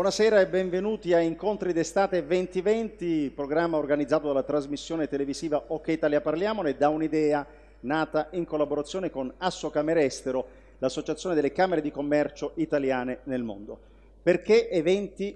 Buonasera e benvenuti a Incontri d'estate 2020, programma organizzato dalla trasmissione televisiva Ok Italia Parliamone da un'idea nata in collaborazione con Asso Camere Estero, l'associazione delle Camere di Commercio italiane nel mondo. Perché eventi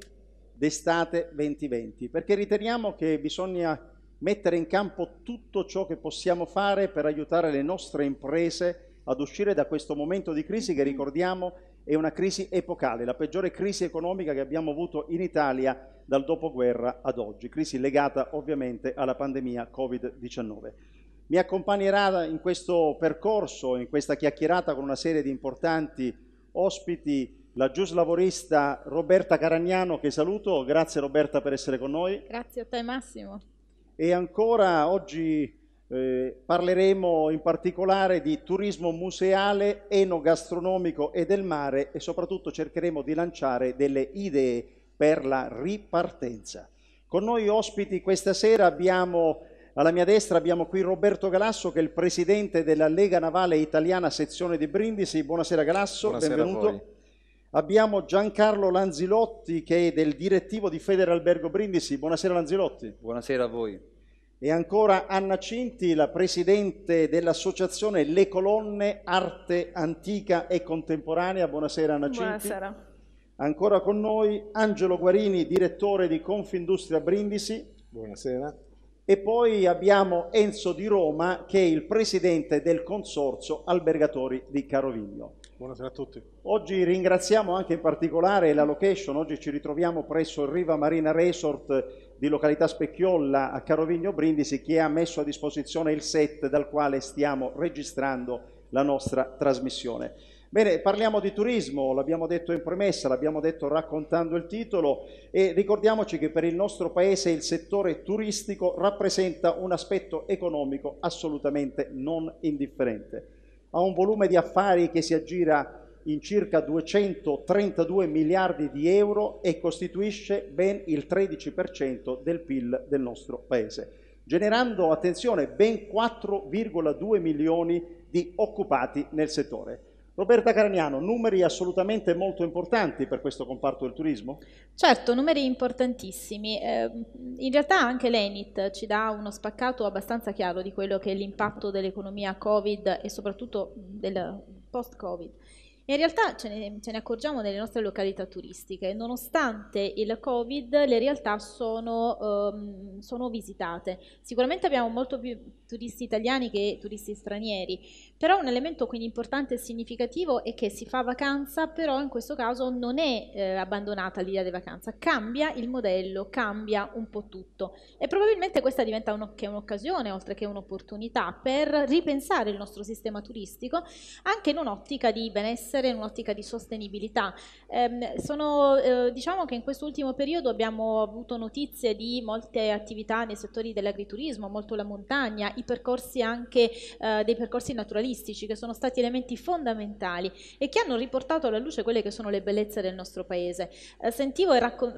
d'estate 2020? Perché riteniamo che bisogna mettere in campo tutto ciò che possiamo fare per aiutare le nostre imprese ad uscire da questo momento di crisi che ricordiamo è una crisi epocale, la peggiore crisi economica che abbiamo avuto in Italia dal dopoguerra ad oggi, crisi legata ovviamente alla pandemia Covid-19. Mi accompagnerà in questo percorso, in questa chiacchierata con una serie di importanti ospiti la giuslavorista Roberta Caragnano che saluto, grazie Roberta per essere con noi. Grazie a te Massimo. E ancora oggi eh, parleremo in particolare di turismo museale, enogastronomico e del mare e soprattutto cercheremo di lanciare delle idee per la ripartenza. Con noi ospiti questa sera abbiamo alla mia destra abbiamo qui Roberto Galasso che è il presidente della Lega Navale Italiana sezione di Brindisi. Buonasera Galasso, Buonasera benvenuto. Abbiamo Giancarlo Lanzilotti che è del direttivo di Federalbergo Brindisi. Buonasera Lanzilotti. Buonasera a voi. E ancora Anna Cinti, la presidente dell'associazione Le Colonne Arte Antica e Contemporanea. Buonasera Anna Cinti. Buonasera. Ancora con noi Angelo Guarini, direttore di Confindustria Brindisi. Buonasera. E poi abbiamo Enzo Di Roma, che è il presidente del Consorzio Albergatori di Caroviglio. Buonasera a tutti. Oggi ringraziamo anche in particolare la location, oggi ci ritroviamo presso Riva Marina Resort di località Specchiolla a Carovigno Brindisi che ha messo a disposizione il set dal quale stiamo registrando la nostra trasmissione. Bene, parliamo di turismo, l'abbiamo detto in premessa, l'abbiamo detto raccontando il titolo e ricordiamoci che per il nostro paese il settore turistico rappresenta un aspetto economico assolutamente non indifferente ha un volume di affari che si aggira in circa 232 miliardi di euro e costituisce ben il 13% del PIL del nostro Paese, generando, attenzione, ben 4,2 milioni di occupati nel settore. Roberta Caraniano, numeri assolutamente molto importanti per questo comparto del turismo? Certo, numeri importantissimi. Eh, in realtà anche l'ENIT ci dà uno spaccato abbastanza chiaro di quello che è l'impatto dell'economia Covid e soprattutto del post-Covid. In realtà ce ne, ce ne, accorgiamo nelle nostre località turistiche, nonostante il Covid le realtà sono, um, sono visitate. Sicuramente abbiamo molto più turisti italiani che turisti stranieri, però un elemento quindi importante e significativo è che si fa vacanza, però in questo caso non è eh, abbandonata l'idea di vacanza, cambia il modello, cambia un po' tutto e probabilmente questa diventa un'occasione oltre che un'opportunità per ripensare il nostro sistema turistico anche in un'ottica di benessere, in un'ottica di sostenibilità. Ehm, sono, eh, diciamo che in quest'ultimo periodo abbiamo avuto notizie di molte attività nei settori dell'agriturismo, molto la montagna, i percorsi anche eh, dei percorsi naturalistici artistici che sono stati elementi fondamentali e che hanno riportato alla luce quelle che sono le bellezze del nostro paese. Eh, sentivo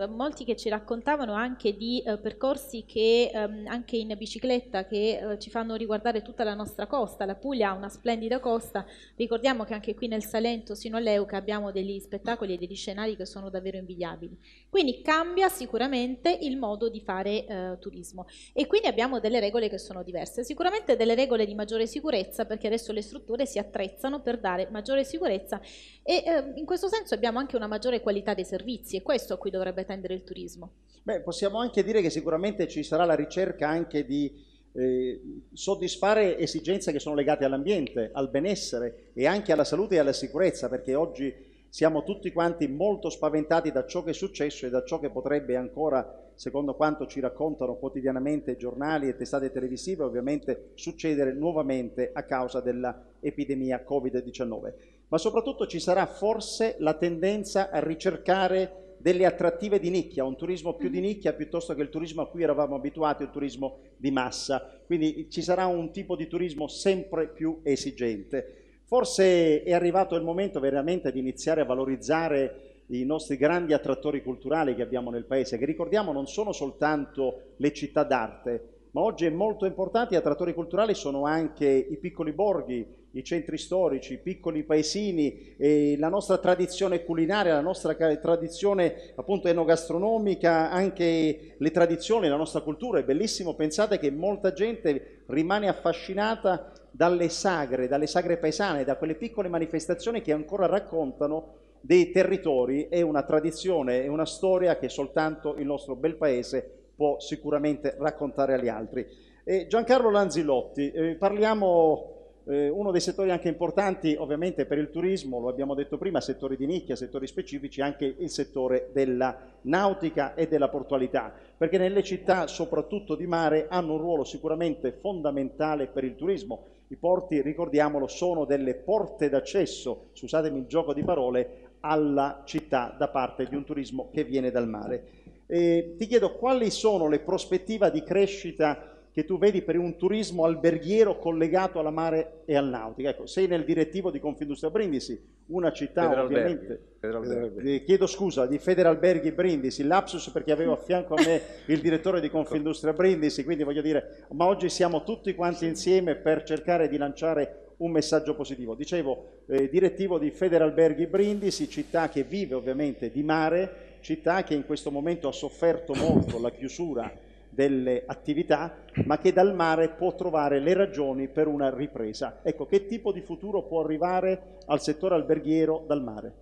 molti che ci raccontavano anche di eh, percorsi che ehm, anche in bicicletta che eh, ci fanno riguardare tutta la nostra costa, la Puglia ha una splendida costa, ricordiamo che anche qui nel Salento sino all'Euca abbiamo degli spettacoli e degli scenari che sono davvero invidiabili. Quindi cambia sicuramente il modo di fare eh, turismo e quindi abbiamo delle regole che sono diverse, sicuramente delle regole di maggiore sicurezza perché adesso le strutture si attrezzano per dare maggiore sicurezza e eh, in questo senso abbiamo anche una maggiore qualità dei servizi e questo a cui dovrebbe tendere il turismo. Beh, possiamo anche dire che sicuramente ci sarà la ricerca anche di eh, soddisfare esigenze che sono legate all'ambiente, al benessere e anche alla salute e alla sicurezza, perché oggi siamo tutti quanti molto spaventati da ciò che è successo e da ciò che potrebbe ancora, secondo quanto ci raccontano quotidianamente giornali e testate televisive, ovviamente succedere nuovamente a causa dell'epidemia Covid-19. Ma soprattutto ci sarà forse la tendenza a ricercare delle attrattive di nicchia, un turismo più di mm-hmm. nicchia piuttosto che il turismo a cui eravamo abituati, il turismo di massa. Quindi ci sarà un tipo di turismo sempre più esigente. Forse è arrivato il momento veramente di iniziare a valorizzare i nostri grandi attrattori culturali che abbiamo nel paese, che ricordiamo non sono soltanto le città d'arte, ma oggi è molto importante, i attrattori culturali sono anche i piccoli borghi, i centri storici, i piccoli paesini, la nostra tradizione culinaria, la nostra tradizione appunto enogastronomica, anche le tradizioni, la nostra cultura, è bellissimo, pensate che molta gente rimane affascinata dalle sagre, dalle sagre paesane, da quelle piccole manifestazioni che ancora raccontano dei territori e una tradizione, è una storia che soltanto il nostro bel paese può sicuramente raccontare agli altri. E Giancarlo Lanzilotti, eh, parliamo eh, uno dei settori anche importanti ovviamente per il turismo, lo abbiamo detto prima, settori di nicchia, settori specifici, anche il settore della nautica e della portualità, perché nelle città soprattutto di mare hanno un ruolo sicuramente fondamentale per il turismo i porti, ricordiamolo, sono delle porte d'accesso, scusatemi il gioco di parole, alla città da parte di un turismo che viene dal mare. E ti chiedo quali sono le prospettive di crescita che tu vedi per un turismo alberghiero collegato alla mare e al nautica. Ecco, sei nel direttivo di Confindustria Brindisi, una città Federalberghi, ovviamente... Federalberghi. Eh, eh, chiedo scusa, di Federalberghi Brindisi, lapsus perché avevo a fianco a me il direttore di Confindustria Brindisi, quindi voglio dire, ma oggi siamo tutti quanti insieme per cercare di lanciare un messaggio positivo. Dicevo, eh, direttivo di Federalberghi Brindisi, città che vive ovviamente di mare, città che in questo momento ha sofferto molto la chiusura delle attività, ma che dal mare può trovare le ragioni per una ripresa. Ecco, che tipo di futuro può arrivare al settore alberghiero dal mare?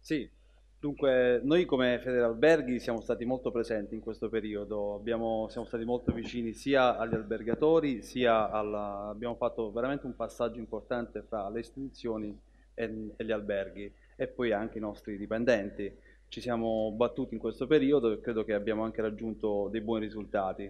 Sì, dunque noi come Federalberghi siamo stati molto presenti in questo periodo, abbiamo, siamo stati molto vicini sia agli albergatori, sia alla, abbiamo fatto veramente un passaggio importante fra le istituzioni e, e gli alberghi e poi anche i nostri dipendenti ci siamo battuti in questo periodo e credo che abbiamo anche raggiunto dei buoni risultati.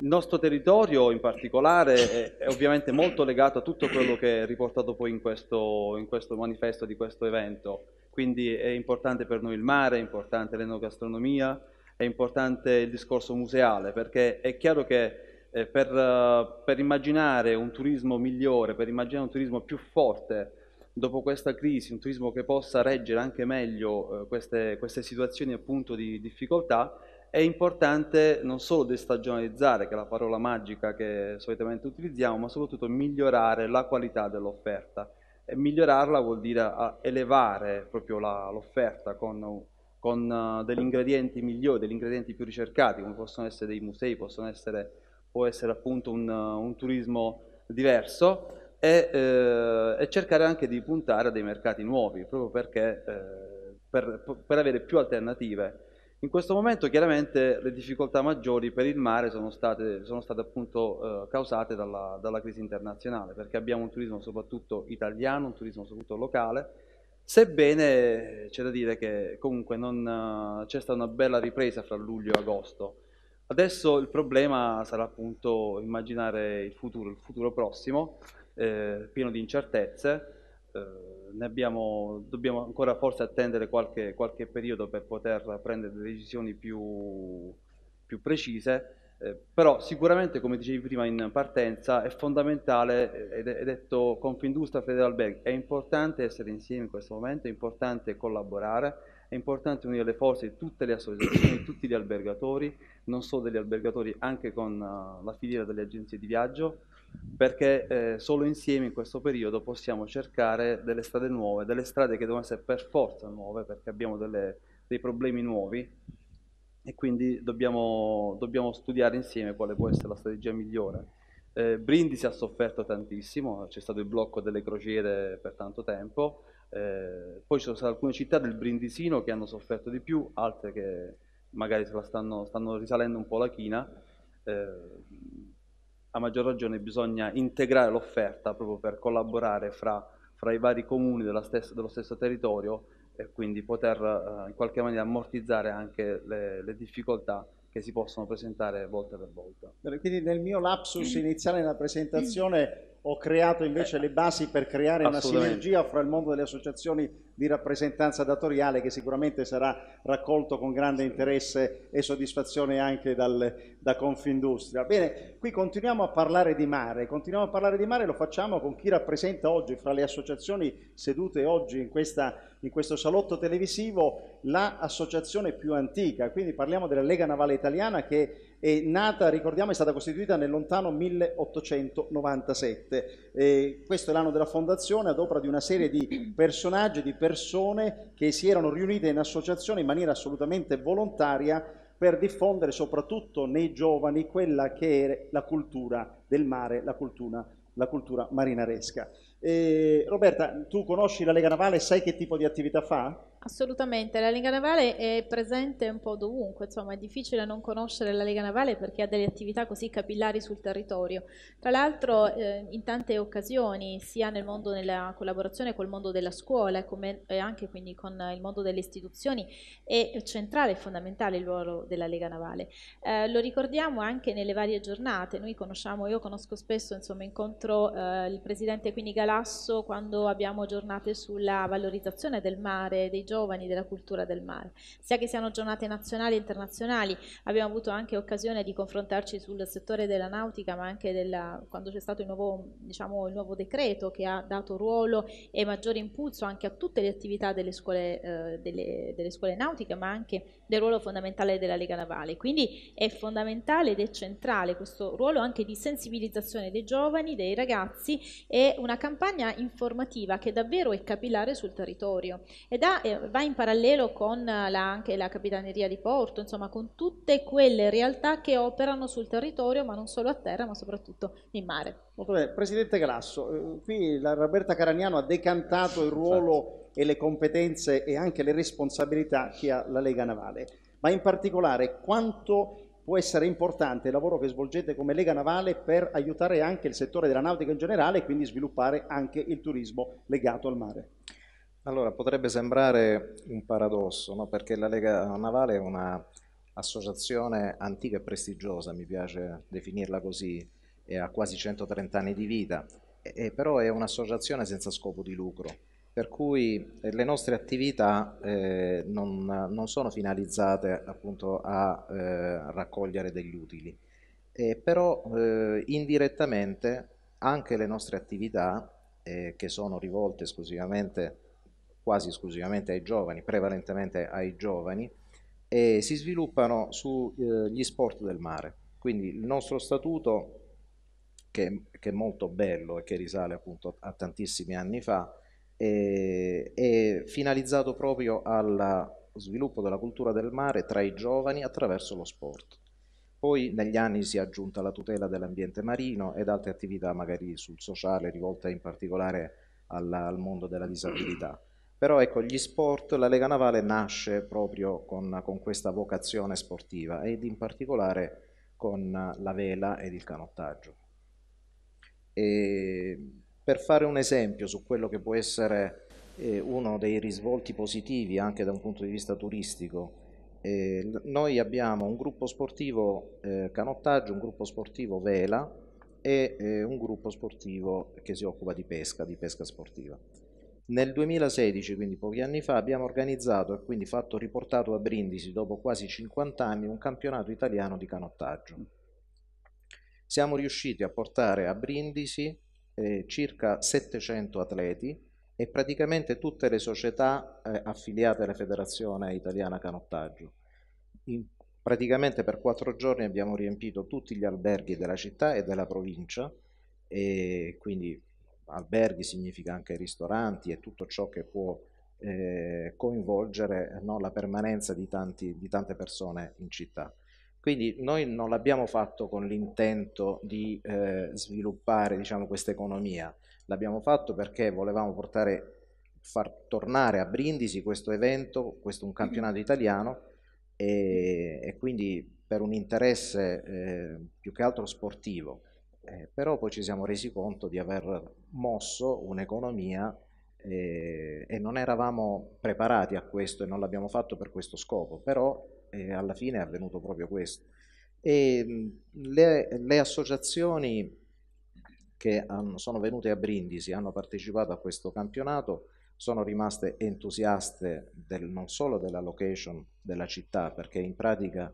Il nostro territorio in particolare è, è ovviamente molto legato a tutto quello che è riportato poi in questo, in questo manifesto di questo evento, quindi è importante per noi il mare, è importante l'enogastronomia, è importante il discorso museale, perché è chiaro che eh, per, per immaginare un turismo migliore, per immaginare un turismo più forte, dopo questa crisi, un turismo che possa reggere anche meglio eh, queste, queste, situazioni appunto di difficoltà, è importante non solo destagionalizzare, che è la parola magica che solitamente utilizziamo, ma soprattutto migliorare la qualità dell'offerta. E migliorarla vuol dire elevare proprio l'offerta con, con eh, degli ingredienti migliori, degli ingredienti più ricercati, come possono essere dei musei, possono essere, può essere appunto un, un turismo diverso, e, eh, e, cercare anche di puntare a dei mercati nuovi, proprio perché eh, per, per, avere più alternative. In questo momento chiaramente le difficoltà maggiori per il mare sono state, sono state appunto eh, causate dalla, dalla, crisi internazionale, perché abbiamo un turismo soprattutto italiano, un turismo soprattutto locale, sebbene c'è da dire che comunque non, eh, c'è stata una bella ripresa fra luglio e agosto. Adesso il problema sarà appunto immaginare il futuro, il futuro prossimo, eh, pieno di incertezze, eh, abbiamo, dobbiamo ancora forse attendere qualche, qualche, periodo per poter prendere decisioni più, più precise, eh, però sicuramente, come dicevi prima in partenza, è fondamentale, eh, ed è detto Confindustria Federalberg, è importante essere insieme in questo momento, è importante collaborare, è importante unire le forze di tutte le associazioni, di tutti gli albergatori, non solo degli albergatori, anche con uh, la filiera delle agenzie di viaggio, perché eh, solo insieme in questo periodo possiamo cercare delle strade nuove, delle strade che devono essere per forza nuove perché abbiamo delle, dei problemi nuovi e quindi dobbiamo, dobbiamo, studiare insieme quale può essere la strategia migliore. Eh, Brindisi ha sofferto tantissimo, c'è stato il blocco delle crociere per tanto tempo, eh, poi ci sono state alcune città del Brindisino che hanno sofferto di più, altre che magari stanno, stanno risalendo un po' la china. Eh, a maggior ragione bisogna integrare l'offerta proprio per collaborare fra, fra i vari comuni stessa, dello stesso territorio e quindi poter eh, in qualche maniera ammortizzare anche le, le, difficoltà che si possono presentare volta per volta. Quindi nel mio lapsus mm. iniziale nella presentazione ho creato invece eh, le basi per creare una sinergia fra il mondo delle associazioni di rappresentanza datoriale che sicuramente sarà raccolto con grande interesse e soddisfazione anche dal, da Confindustria. Bene, qui continuiamo a parlare di mare, continuiamo a parlare di mare, lo facciamo con chi rappresenta oggi fra le associazioni sedute oggi in, questa, in questo salotto televisivo l'associazione più antica, quindi parliamo della Lega Navale Italiana che è nata, ricordiamo, è stata costituita nel lontano 1897. Eh, questo è l'anno della fondazione ad opera di una serie di personaggi, di persone che si erano riunite in associazione in maniera assolutamente volontaria per diffondere soprattutto nei giovani quella che è la cultura del mare, la cultura, la cultura marinaresca. Eh, Roberta, tu conosci la Lega Navale, sai che tipo di attività fa? Assolutamente, la Lega Navale è presente un po' dovunque, insomma è difficile non conoscere la Lega Navale perché ha delle attività così capillari sul territorio. Tra l'altro eh, in tante occasioni, sia nel mondo della collaborazione col mondo della scuola come, e eh, anche quindi con il mondo delle istituzioni, è centrale e fondamentale il ruolo della Lega Navale. Eh, lo ricordiamo anche nelle varie giornate, noi conosciamo, io conosco spesso, insomma incontro eh, il Presidente quindi Galasso quando abbiamo giornate sulla valorizzazione del mare, dei giovani della cultura del mare, sia che siano giornate nazionali e internazionali, abbiamo avuto anche occasione di confrontarci sul settore della nautica, ma anche della, quando c'è stato il nuovo, diciamo, il nuovo, decreto che ha dato ruolo e maggiore impulso anche a tutte le attività delle scuole, eh, delle, delle scuole nautiche, ma anche del ruolo fondamentale della Lega Navale. Quindi è fondamentale ed è centrale questo ruolo anche di sensibilizzazione dei giovani, dei ragazzi e una campagna informativa che davvero è capillare sul territorio ed ha, eh, va in parallelo con la, anche la Capitaneria di Porto, insomma con tutte quelle realtà che operano sul territorio ma non solo a terra ma soprattutto in mare. Molto bene. Presidente Grasso, eh, qui la Roberta Caraniano ha decantato il ruolo e le competenze e anche le responsabilità che ha la Lega Navale, ma in particolare quanto può essere importante il lavoro che svolgete come Lega Navale per aiutare anche il settore della nautica in generale e quindi sviluppare anche il turismo legato al mare. Allora, potrebbe sembrare un paradosso, no? perché la Lega Navale è un'associazione antica e prestigiosa, mi piace definirla così, e ha quasi 130 anni di vita, e, e però è un'associazione senza scopo di lucro, per cui eh, le nostre attività eh, non, non, sono finalizzate appunto a eh, raccogliere degli utili, eh, però indirettamente anche le nostre attività eh, che sono rivolte esclusivamente, quasi esclusivamente ai giovani, prevalentemente ai giovani, eh, si sviluppano sugli sport del mare. Quindi il nostro statuto, che, che è molto bello e che risale appunto a tantissimi anni fa, eh, è finalizzato proprio allo sviluppo della cultura del mare tra i giovani attraverso lo sport. Poi negli anni si è aggiunta la tutela dell'ambiente marino ed altre attività magari sul sociale rivolte in particolare alla, al mondo della disabilità. Però ecco, gli sport, la Lega Navale nasce proprio con, con questa vocazione sportiva ed in particolare con la vela ed il canottaggio. E per fare un esempio su quello che può essere eh, uno dei risvolti positivi anche da un punto di vista turistico, eh, noi abbiamo un gruppo sportivo eh, canottaggio, un gruppo sportivo vela e eh, un gruppo sportivo che si occupa di pesca, di pesca sportiva. Nel 2016, quindi pochi anni fa, abbiamo organizzato e quindi fatto riportato a Brindisi, dopo quasi 50 anni, un campionato italiano di canottaggio. Siamo riusciti a portare a Brindisi eh, circa 700 atleti e praticamente tutte le società eh, affiliate alla Federazione Italiana Canottaggio. In, praticamente per quattro giorni abbiamo riempito tutti gli alberghi della città e della provincia, e quindi alberghi significa anche ristoranti e tutto ciò che può eh, coinvolgere no, la permanenza di, tanti, di tante persone in città. Quindi noi non l'abbiamo fatto con l'intento di eh, sviluppare diciamo, questa economia, l'abbiamo fatto perché volevamo portare, far tornare a Brindisi questo evento, questo è un campionato italiano e, e quindi per un interesse eh, più che altro sportivo. Eh, però poi ci siamo resi conto di aver mosso un'economia eh, e non eravamo preparati a questo e non l'abbiamo fatto per questo scopo, però e alla fine è avvenuto proprio questo. E le, le associazioni che hanno, sono venute a Brindisi, hanno partecipato a questo campionato, sono rimaste entusiaste del, non solo della location della città, perché in pratica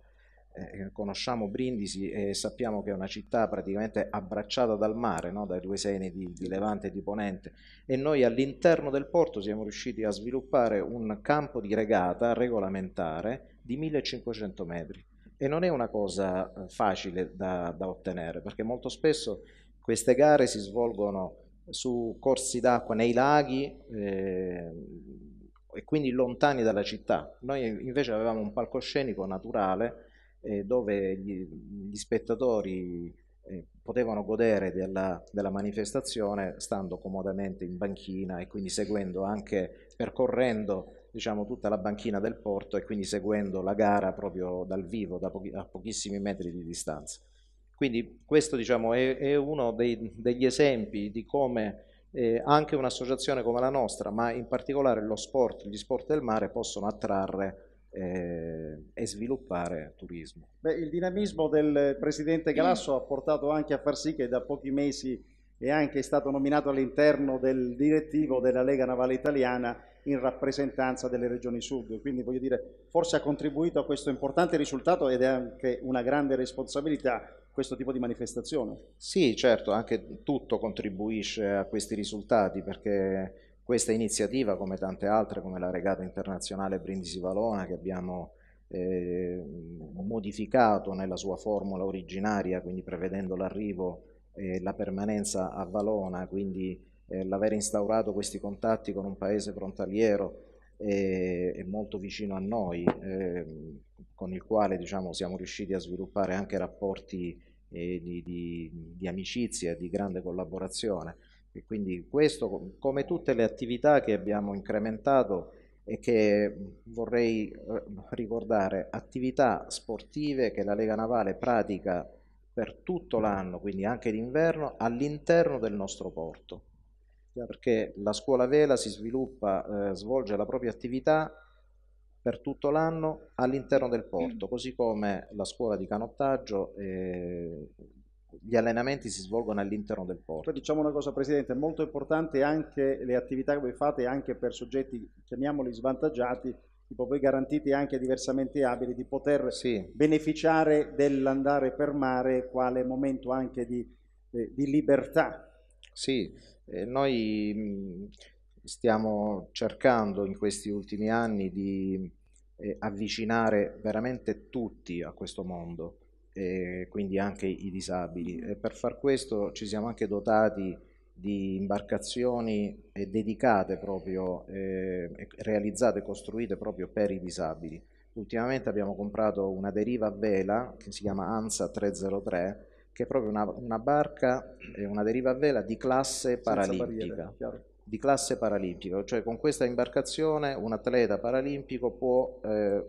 eh, conosciamo Brindisi e sappiamo che è una città praticamente abbracciata dal mare, no? dai due seni di, di, Levante e di Ponente, e noi all'interno del porto siamo riusciti a sviluppare un campo di regata regolamentare di 1500 metri. E non è una cosa eh, facile da, da ottenere, perché molto spesso queste gare si svolgono su corsi d'acqua nei laghi eh, e quindi lontani dalla città. Noi invece avevamo un palcoscenico naturale eh, dove gli, gli spettatori eh, potevano godere della, della, manifestazione stando comodamente in banchina e quindi seguendo anche, percorrendo diciamo, tutta la banchina del porto e quindi seguendo la gara proprio dal vivo, da pochi, a pochissimi metri di distanza. Quindi questo diciamo, è, è, uno dei, degli esempi di come eh, anche un'associazione come la nostra, ma in particolare lo sport, gli sport del mare possono attrarre eh, e sviluppare turismo. Beh, il dinamismo del presidente mm. Grasso ha portato anche a far sì che da pochi mesi è anche stato nominato all'interno del direttivo della Lega Navale Italiana in rappresentanza delle regioni sud, quindi voglio dire forse ha contribuito a questo importante risultato ed è anche una grande responsabilità questo tipo di manifestazione. Sì, certo, anche tutto contribuisce a questi risultati perché questa iniziativa, come tante altre, come la regata internazionale Brindisi Valona, che abbiamo eh, modificato nella sua formula originaria, quindi prevedendo l'arrivo e la permanenza a Valona, quindi eh, l'aver instaurato questi contatti con un paese frontaliero e, e molto vicino a noi, eh, con il quale diciamo, siamo riusciti a sviluppare anche rapporti eh, di, di, di amicizia, di grande collaborazione. E quindi questo, come tutte le attività che abbiamo incrementato e che vorrei eh, ricordare, attività sportive che la Lega Navale pratica per tutto l'anno, quindi anche d'inverno, all'interno del nostro porto. Perché la scuola vela si sviluppa, eh, svolge la propria attività per tutto l'anno all'interno del porto, così come la scuola di canottaggio eh, gli allenamenti si svolgono all'interno del porto. Poi diciamo una cosa Presidente, è molto importante anche le attività che voi fate anche per soggetti, chiamiamoli svantaggiati, tipo voi garantite anche diversamente abili di poter sì. beneficiare dell'andare per mare quale momento anche di, eh, di libertà. Sì, eh, noi mm, stiamo cercando in questi ultimi anni di eh, avvicinare veramente tutti a questo mondo eh, quindi anche i disabili. E per far questo ci siamo anche dotati di imbarcazioni eh, dedicate proprio, eh, realizzate e costruite proprio per i disabili. Ultimamente abbiamo comprato una deriva a vela che si chiama ANSA 303, che è proprio una, una barca, eh, una deriva a vela di classe paralimpica. Barriere, di classe paralittica, cioè con questa imbarcazione un atleta paralimpico può eh,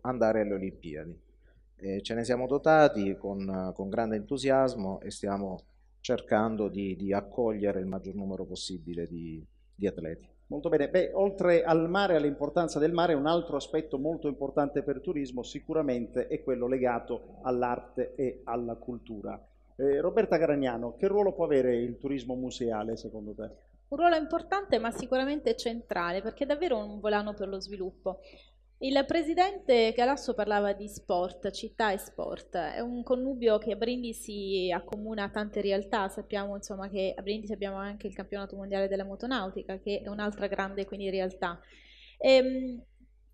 andare alle Olimpiadi. Eh, ce ne siamo dotati con, con, grande entusiasmo e stiamo cercando di, di accogliere il maggior numero possibile di, di atleti. Molto bene, Beh, oltre al mare e all'importanza del mare, un altro aspetto molto importante per il turismo sicuramente è quello legato all'arte e alla cultura. Eh, Roberta Garagnano, che ruolo può avere il turismo museale secondo te? Un ruolo importante ma sicuramente centrale perché è davvero un volano per lo sviluppo. Il presidente Galasso parlava di sport, città e sport, è un connubio che a Brindisi accomuna tante realtà, sappiamo insomma che a Brindisi abbiamo anche il campionato mondiale della motonautica che è un'altra grande quindi realtà. E, ehm,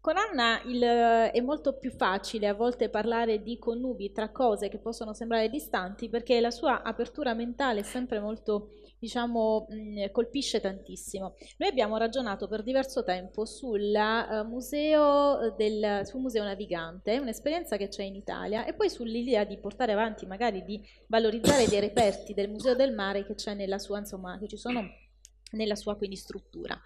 con Anna il, è molto più facile a volte parlare di connubi tra cose che possono sembrare distanti perché la sua apertura mentale è sempre molto diciamo, mh, mm, colpisce tantissimo. Noi abbiamo ragionato per diverso tempo sul uh, eh, museo, eh, del, sul museo navigante, un'esperienza che c'è in Italia, e poi sull'idea di portare avanti, magari di valorizzare dei reperti del museo del mare che c'è nella sua, insomma, che ci sono nella sua quindi struttura.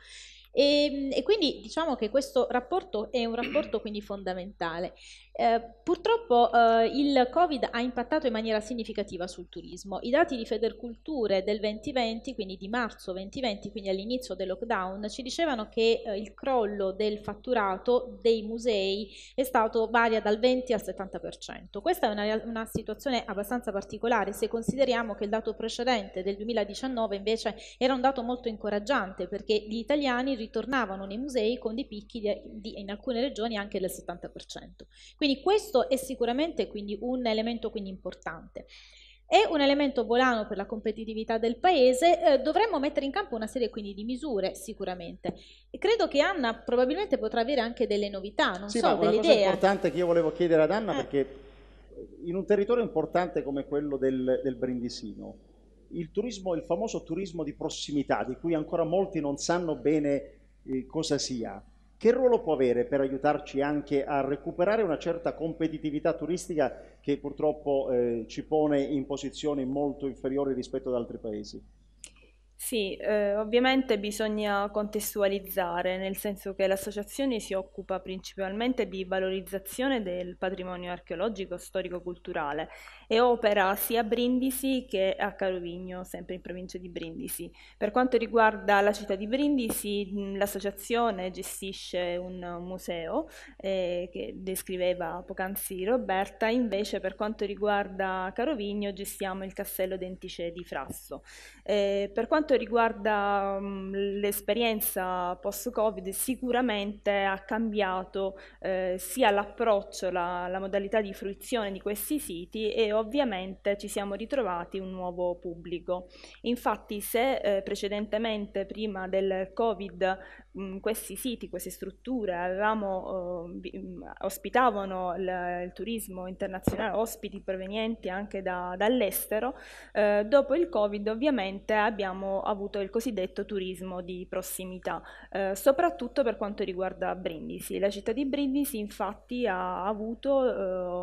E, ehm, e, quindi diciamo che questo rapporto è un rapporto quindi fondamentale. Eh, purtroppo eh, il Covid ha impattato in maniera significativa sul turismo. I dati di Federculture del 2020, quindi di marzo 2020, quindi all'inizio del lockdown, ci dicevano che eh, il crollo del fatturato dei musei è stato varia dal 20 al 70%. Questa è una, una situazione abbastanza particolare se consideriamo che il dato precedente del 2019 invece era un dato molto incoraggiante perché gli italiani ritornavano nei musei con dei picchi di, di, in alcune regioni anche del 70%. Quindi quindi questo è sicuramente quindi, un elemento quindi, importante. È un elemento volano per la competitività del paese, eh, dovremmo mettere in campo una serie quindi di misure sicuramente. E credo che Anna probabilmente potrà avere anche delle novità, non sì, so, delle idee. Una cosa importante che io volevo chiedere ad Anna eh. perché in un territorio importante come quello del, del Brindisino, il, turismo, il famoso turismo di prossimità, di cui ancora molti non sanno bene eh, cosa sia, che ruolo può avere per aiutarci anche a recuperare una certa competitività turistica che purtroppo eh, ci pone in posizioni molto inferiori rispetto ad altri paesi? Sì, eh, ovviamente bisogna contestualizzare, nel senso che l'associazione si occupa principalmente di valorizzazione del patrimonio archeologico, storico-culturale e opera sia a Brindisi che a Carovigno, sempre in provincia di Brindisi. Per quanto riguarda la città di Brindisi, l'associazione gestisce un museo eh, che descriveva poc'anzi Roberta, invece per quanto riguarda Carovigno gestiamo il castello Dentice di Frasso. Eh, per quanto quanto riguarda um, l'esperienza post-Covid, sicuramente ha cambiato eh, sia l'approccio, la, la, modalità di fruizione di questi siti e ovviamente ci siamo ritrovati un nuovo pubblico. Infatti se eh, precedentemente, prima del Covid, questi siti, queste strutture avevamo, ehm, mh, ospitavano il, il, turismo internazionale, ospiti provenienti anche da, dall'estero, eh, dopo il Covid ovviamente abbiamo avuto il cosiddetto turismo di prossimità, eh, soprattutto per quanto riguarda Brindisi. La città di Brindisi infatti ha avuto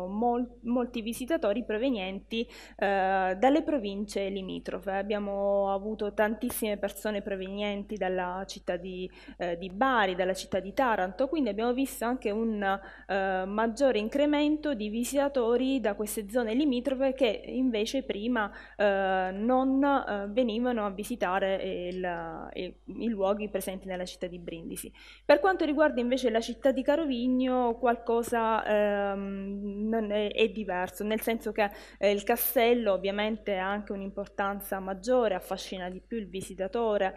eh, mol, molti visitatori provenienti eh, dalle province limitrofe, abbiamo avuto tantissime persone provenienti dalla città di eh, di Bari, dalla città di Taranto, quindi abbiamo visto anche un eh, maggiore incremento di visitatori da queste zone limitrofe che invece prima eh, non eh, venivano a visitare il, eh, il, i luoghi presenti nella città di Brindisi. Per quanto riguarda invece la città di Carovigno qualcosa ehm, è, è, diverso, nel senso che eh, il castello ovviamente ha anche un'importanza maggiore, affascina di più il visitatore,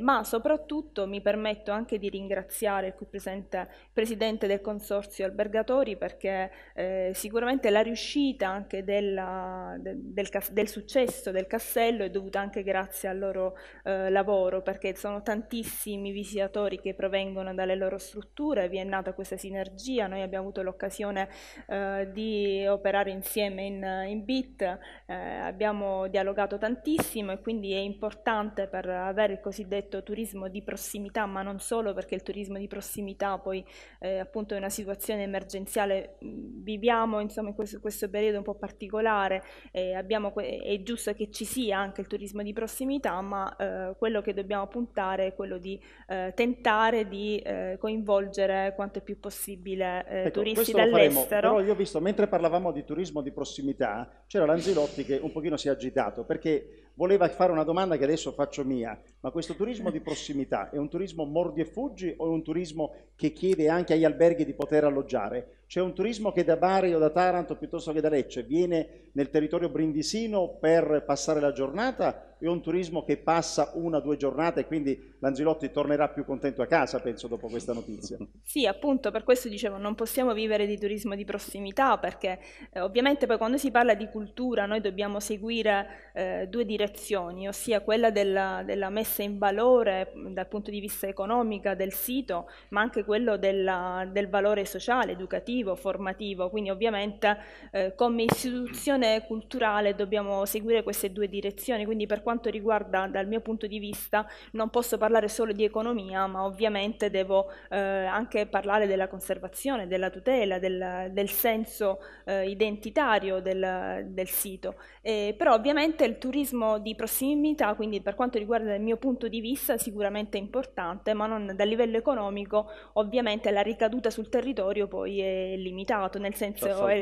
ma soprattutto mi permetto anche di ringraziare qui presente il Presidente del Consorzio Albergatori perché eh, sicuramente la riuscita anche della, del, del, del, successo del castello è dovuta anche grazie al loro eh, lavoro perché sono tantissimi visitatori che provengono dalle loro strutture, vi è nata questa sinergia, noi abbiamo avuto l'occasione eh, di operare insieme in, in BIT, eh, abbiamo dialogato tantissimo e quindi è importante per avere il cosiddetto turismo di prossimità attività, ma non solo perché il turismo di prossimità poi eh, appunto è una situazione emergenziale, mm, viviamo insomma in questo, questo periodo un po' particolare, eh, abbiamo, è giusto che ci sia anche il turismo di prossimità, ma eh, quello che dobbiamo puntare è quello di eh, tentare di eh, coinvolgere quanto più possibile eh, ecco, turisti dall'estero. Però io ho visto, mentre parlavamo di turismo di prossimità, c'era Lanzilotti che un pochino si è agitato perché voleva fare una domanda che adesso faccio mia, ma questo turismo di prossimità è un turismo mordi e fuggi o è un turismo che chiede anche agli alberghi di poter alloggiare? C'è un turismo che da Bari o da Taranto piuttosto che da Lecce viene nel territorio brindisino per passare la giornata e un turismo che passa una o due giornate e quindi Lanzilotti tornerà più contento a casa, penso, dopo questa notizia. Sì, appunto, per questo dicevo, non possiamo vivere di turismo di prossimità perché eh, ovviamente poi quando si parla di cultura noi dobbiamo seguire eh, due direzioni, ossia quella della, della messa in valore dal punto di vista economico del sito, ma anche quello della, del valore sociale, educativo educativo, formativo, quindi ovviamente eh, come istituzione culturale dobbiamo seguire queste due direzioni, quindi per quanto riguarda dal mio punto di vista non posso parlare solo di economia, ma ovviamente devo eh, anche parlare della conservazione, della tutela, del, del senso eh, identitario del, del sito. Eh, però ovviamente il turismo di prossimità, quindi per quanto riguarda il mio punto di vista, sicuramente è importante, ma non dal livello economico, ovviamente la ricaduta sul territorio poi è limitato, nel senso, è,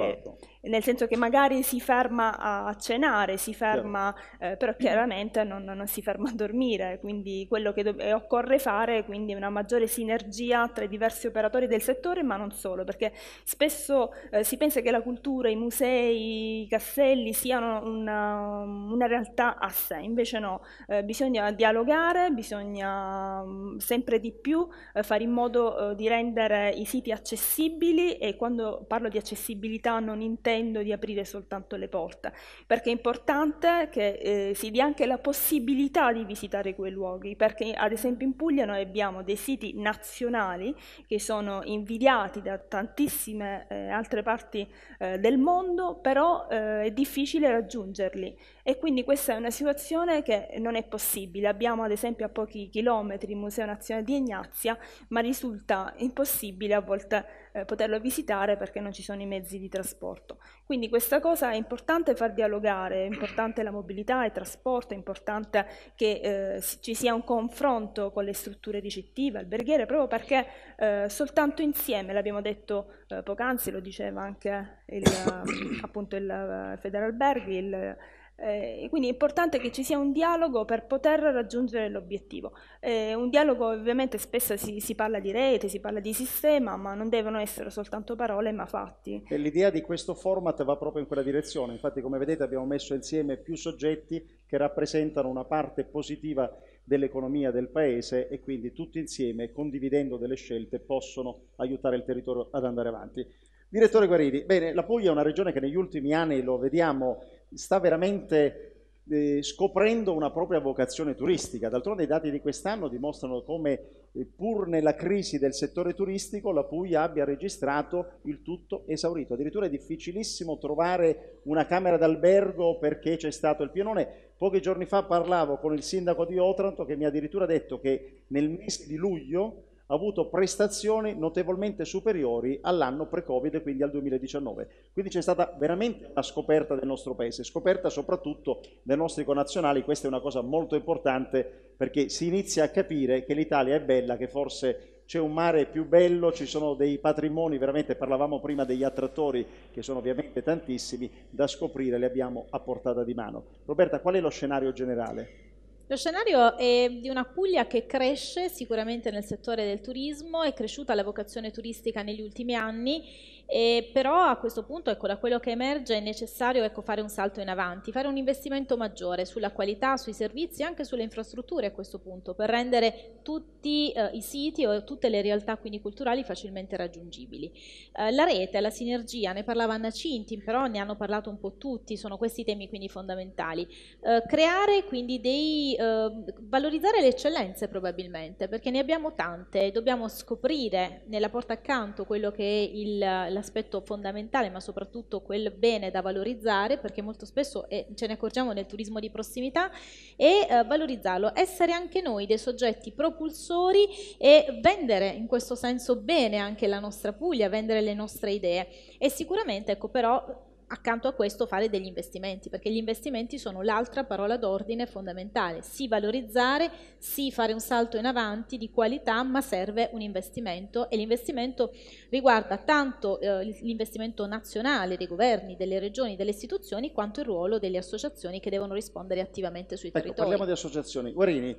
eh, nel senso, che magari si ferma a cenare, si ferma, eh, però chiaramente non, non, si ferma a dormire, quindi quello che do- eh, occorre fare è una maggiore sinergia tra i diversi operatori del settore, ma non solo, perché spesso eh, si pensa che la cultura, i musei, i castelli siano una, una realtà a sé, invece no, eh, bisogna dialogare, bisogna mh, mm, sempre di più eh, fare in modo di rendere i siti accessibili e quando parlo di accessibilità non intendo di aprire soltanto le porte, perché è importante che eh, si dia anche la possibilità di visitare quei luoghi, perché ad esempio in Puglia noi abbiamo dei siti nazionali che sono invidiati da tantissime eh, altre parti eh, del mondo, però eh, è difficile raggiungerli e quindi questa è una situazione che non è possibile. Abbiamo ad esempio a pochi chilometri il Museo Nazionale di Ignazia, ma risulta impossibile a volte eh, poterlo visitare perché non ci sono i mezzi di trasporto. Quindi questa cosa è importante far dialogare, è importante la mobilità, e il trasporto, è importante che eh, ci sia un confronto con le strutture ricettive, alberghiere, proprio perché eh, soltanto insieme, l'abbiamo detto eh, poc'anzi, lo diceva anche il, appunto il eh, Federalberghi, il eh, quindi è importante che ci sia un dialogo per poter raggiungere l'obiettivo. Eh, un dialogo ovviamente spesso si, si, parla di rete, si parla di sistema, ma non devono essere soltanto parole ma fatti. E l'idea di questo format va proprio in quella direzione, infatti come vedete abbiamo messo insieme più soggetti che rappresentano una parte positiva dell'economia del paese e quindi tutti insieme condividendo delle scelte possono aiutare il territorio ad andare avanti. Direttore Guarini, bene, la Puglia è una regione che negli ultimi anni lo vediamo sta veramente eh, scoprendo una propria vocazione turistica. D'altronde i dati di quest'anno dimostrano come eh, pur nella crisi del settore turistico la Puglia abbia registrato il tutto esaurito. Addirittura è difficilissimo trovare una camera d'albergo perché c'è stato il pienone. Pochi giorni fa parlavo con il sindaco di Otranto che mi ha addirittura detto che nel mese di luglio avuto prestazioni notevolmente superiori all'anno pre-Covid, quindi al 2019. Quindi c'è stata veramente una scoperta del nostro paese, scoperta soprattutto dai nostri connazionali, questa è una cosa molto importante perché si inizia a capire che l'Italia è bella, che forse c'è un mare più bello, ci sono dei patrimoni, veramente parlavamo prima degli attrattori che sono ovviamente tantissimi, da scoprire, li abbiamo a portata di mano. Roberta, qual è lo scenario generale? Lo scenario è di una Puglia che cresce sicuramente nel settore del turismo, è cresciuta la vocazione turistica negli ultimi anni e però a questo punto, ecco, da quello che emerge è necessario ecco, fare un salto in avanti, fare un investimento maggiore sulla qualità, sui servizi e anche sulle infrastrutture a questo punto, per rendere tutti eh, i siti o tutte le realtà quindi culturali facilmente raggiungibili. Eh, la rete, la sinergia, ne parlava Anna Cinti, però ne hanno parlato un po' tutti, sono questi temi quindi fondamentali. Eh, creare quindi dei, eh, valorizzare le eccellenze probabilmente, perché ne abbiamo tante, dobbiamo scoprire nella porta accanto quello che è il, l'aspetto fondamentale, ma soprattutto quel bene da valorizzare, perché molto spesso eh, ce ne accorgiamo nel turismo di prossimità, e eh, valorizzarlo, essere anche noi dei soggetti propulsori e vendere in questo senso bene anche la nostra Puglia, vendere le nostre idee. E sicuramente, ecco, però accanto a questo fare degli investimenti, perché gli investimenti sono l'altra parola d'ordine fondamentale. Sì valorizzare, sì fare un salto in avanti di qualità, ma serve un investimento e l'investimento riguarda tanto eh, l'investimento nazionale dei governi, delle regioni, delle istituzioni, quanto il ruolo delle associazioni che devono rispondere attivamente sui ecco, territori. Parliamo di associazioni. Guarini,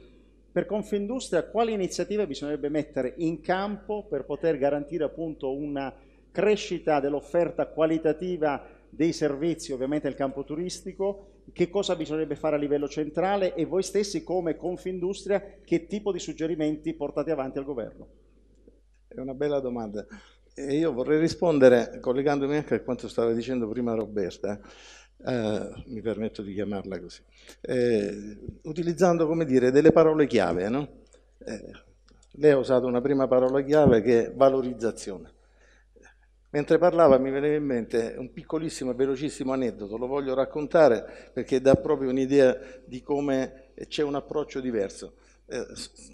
per Confindustria quali iniziative bisognerebbe mettere in campo per poter garantire appunto una crescita dell'offerta qualitativa dei servizi ovviamente nel campo turistico, che cosa bisognerebbe fare a livello centrale e voi stessi come Confindustria che tipo di suggerimenti portate avanti al governo? È una bella domanda. E io vorrei rispondere collegandomi anche a quanto stava dicendo prima Roberta, eh, mi permetto di chiamarla così, eh, utilizzando come dire delle parole chiave. No? Eh, lei ha usato una prima parola chiave che è valorizzazione. Mentre parlava mi veniva in mente un piccolissimo e velocissimo aneddoto, lo voglio raccontare perché dà proprio un'idea di come c'è un approccio diverso. Eh,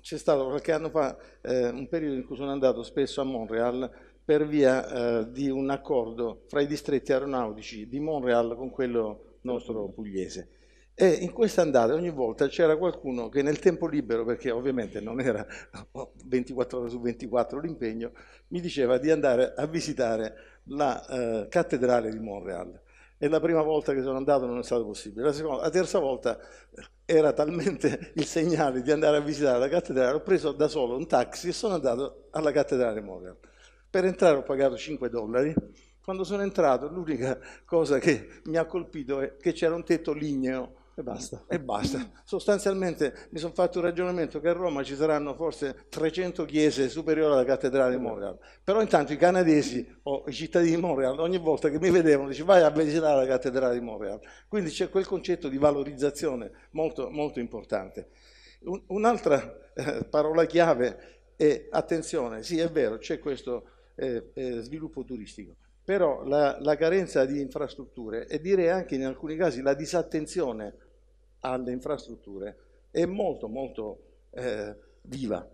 c'è stato qualche anno fa eh, un periodo in cui sono andato spesso a Montreal per via eh, di un accordo fra i distretti aeronautici di Montreal con quello nostro pugliese. E in questa andata ogni volta c'era qualcuno che nel tempo libero, perché ovviamente non era 24 ore su 24 l'impegno, mi diceva di andare a visitare la eh, cattedrale di Montreal. E la prima volta che sono andato non è stato possibile. La, seconda, la terza volta eh, era talmente il segnale di andare a visitare la cattedrale, ho preso da solo un taxi e sono andato alla cattedrale di Montreal. Per entrare ho pagato 5 dollari, quando sono entrato l'unica cosa che mi ha colpito è che c'era un tetto ligneo e basta. E basta. Sostanzialmente mi sono fatto un ragionamento che a Roma ci saranno forse 300 chiese superiori alla cattedrale di Montreal. Però intanto i canadesi o i cittadini di Montreal ogni volta che mi vedevano dicevano vai a visitare la cattedrale di Montreal. Quindi c'è quel concetto di valorizzazione molto, molto importante. un'altra eh, parola chiave è attenzione, sì è vero, c'è questo eh, eh, sviluppo turistico però la, la, carenza di infrastrutture e direi anche in alcuni casi la disattenzione alle infrastrutture è molto molto eh, viva.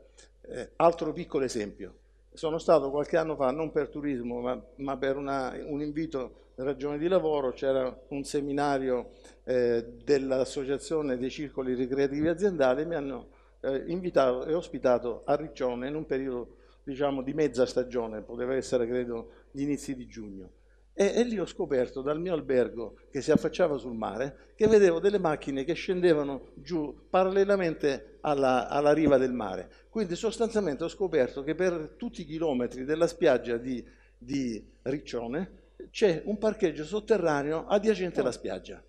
Eh, altro piccolo esempio, sono stato qualche anno fa, non per turismo, ma, ma per una, un invito ragione di lavoro, c'era un seminario eh, dell'Associazione dei Circoli Ricreativi Aziendali, mi hanno eh, invitato e ospitato a Riccione in un periodo diciamo, di mezza stagione, poteva essere credo gli inizi di giugno. E, e, lì ho scoperto dal mio albergo che si affacciava sul mare che vedevo delle macchine che scendevano giù parallelamente alla, alla riva del mare. Quindi sostanzialmente ho scoperto che per tutti i chilometri della spiaggia di, di Riccione c'è un parcheggio sotterraneo adiacente alla spiaggia.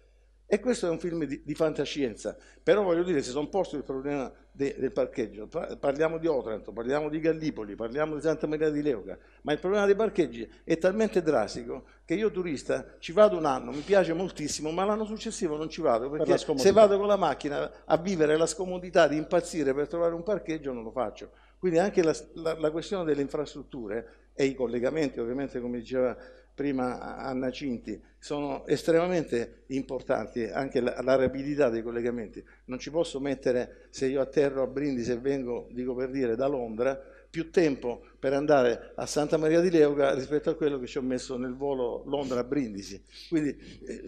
E questo è un film di, di fantascienza, però voglio dire, si sono posti il problema de, del parcheggio, parliamo di Otranto, parliamo di Gallipoli, parliamo di Santa Maria di Leuca, ma il problema dei parcheggi è talmente drastico che io turista ci vado un anno, mi piace moltissimo, ma l'anno successivo non ci vado, perché per se vado con la macchina a vivere la scomodità di impazzire per trovare un parcheggio non lo faccio. Quindi anche la, la, la questione delle infrastrutture e i collegamenti, ovviamente come diceva prima Anna Cinti, sono estremamente importanti anche la, la rapidità dei collegamenti. Non ci posso mettere, se io atterro a Brindisi e vengo, dico per dire, da Londra, più tempo per andare a Santa Maria di Leuca rispetto a quello che ci ho messo nel volo Londra-Brindisi. Quindi, eh,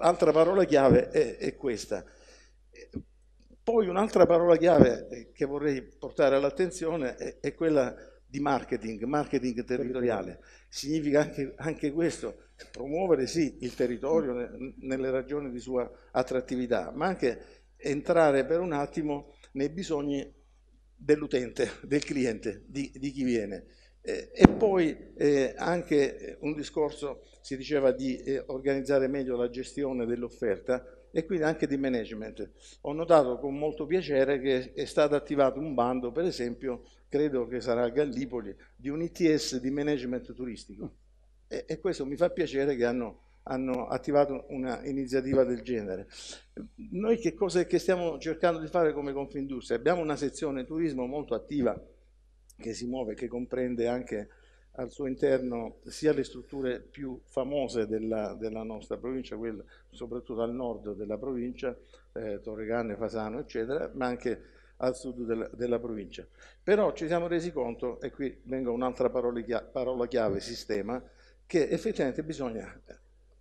altra parola chiave è, è questa. Poi un'altra parola chiave che vorrei portare all'attenzione è, è, quella di marketing, marketing territoriale. Significa anche, anche questo, promuovere sì il territorio nelle ragioni di sua attrattività, ma anche entrare per un attimo nei bisogni dell'utente, del cliente, di, di chi viene. Eh, e poi eh, anche un discorso, si diceva, di eh, organizzare meglio la gestione dell'offerta e quindi anche di management. Ho notato con molto piacere che è stato attivato un bando, per esempio, credo che sarà a Gallipoli, di un ITS di management turistico. E, e questo mi fa piacere che hanno, hanno attivato un'iniziativa del genere. Noi che cosa che stiamo cercando di fare come Confindustria? Abbiamo una sezione turismo molto attiva che si muove, che comprende anche al suo interno sia le strutture più famose della, della nostra provincia, quella, soprattutto al nord della provincia, eh, Torreganne, Fasano, eccetera, ma anche al sud della, della, provincia. Però ci siamo resi conto, e qui vengo un'altra parola chiave, sistema, che effettivamente bisogna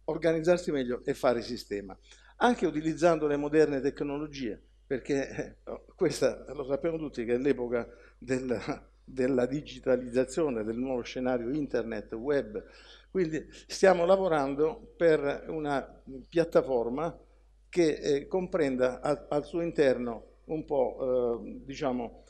organizzarsi meglio e fare sistema, anche utilizzando le moderne tecnologie, perché eh, questa lo sappiamo tutti che è l'epoca della, della digitalizzazione, del nuovo scenario internet, web, quindi stiamo lavorando per una piattaforma che eh, comprenda al, al, suo interno un po', eh, diciamo,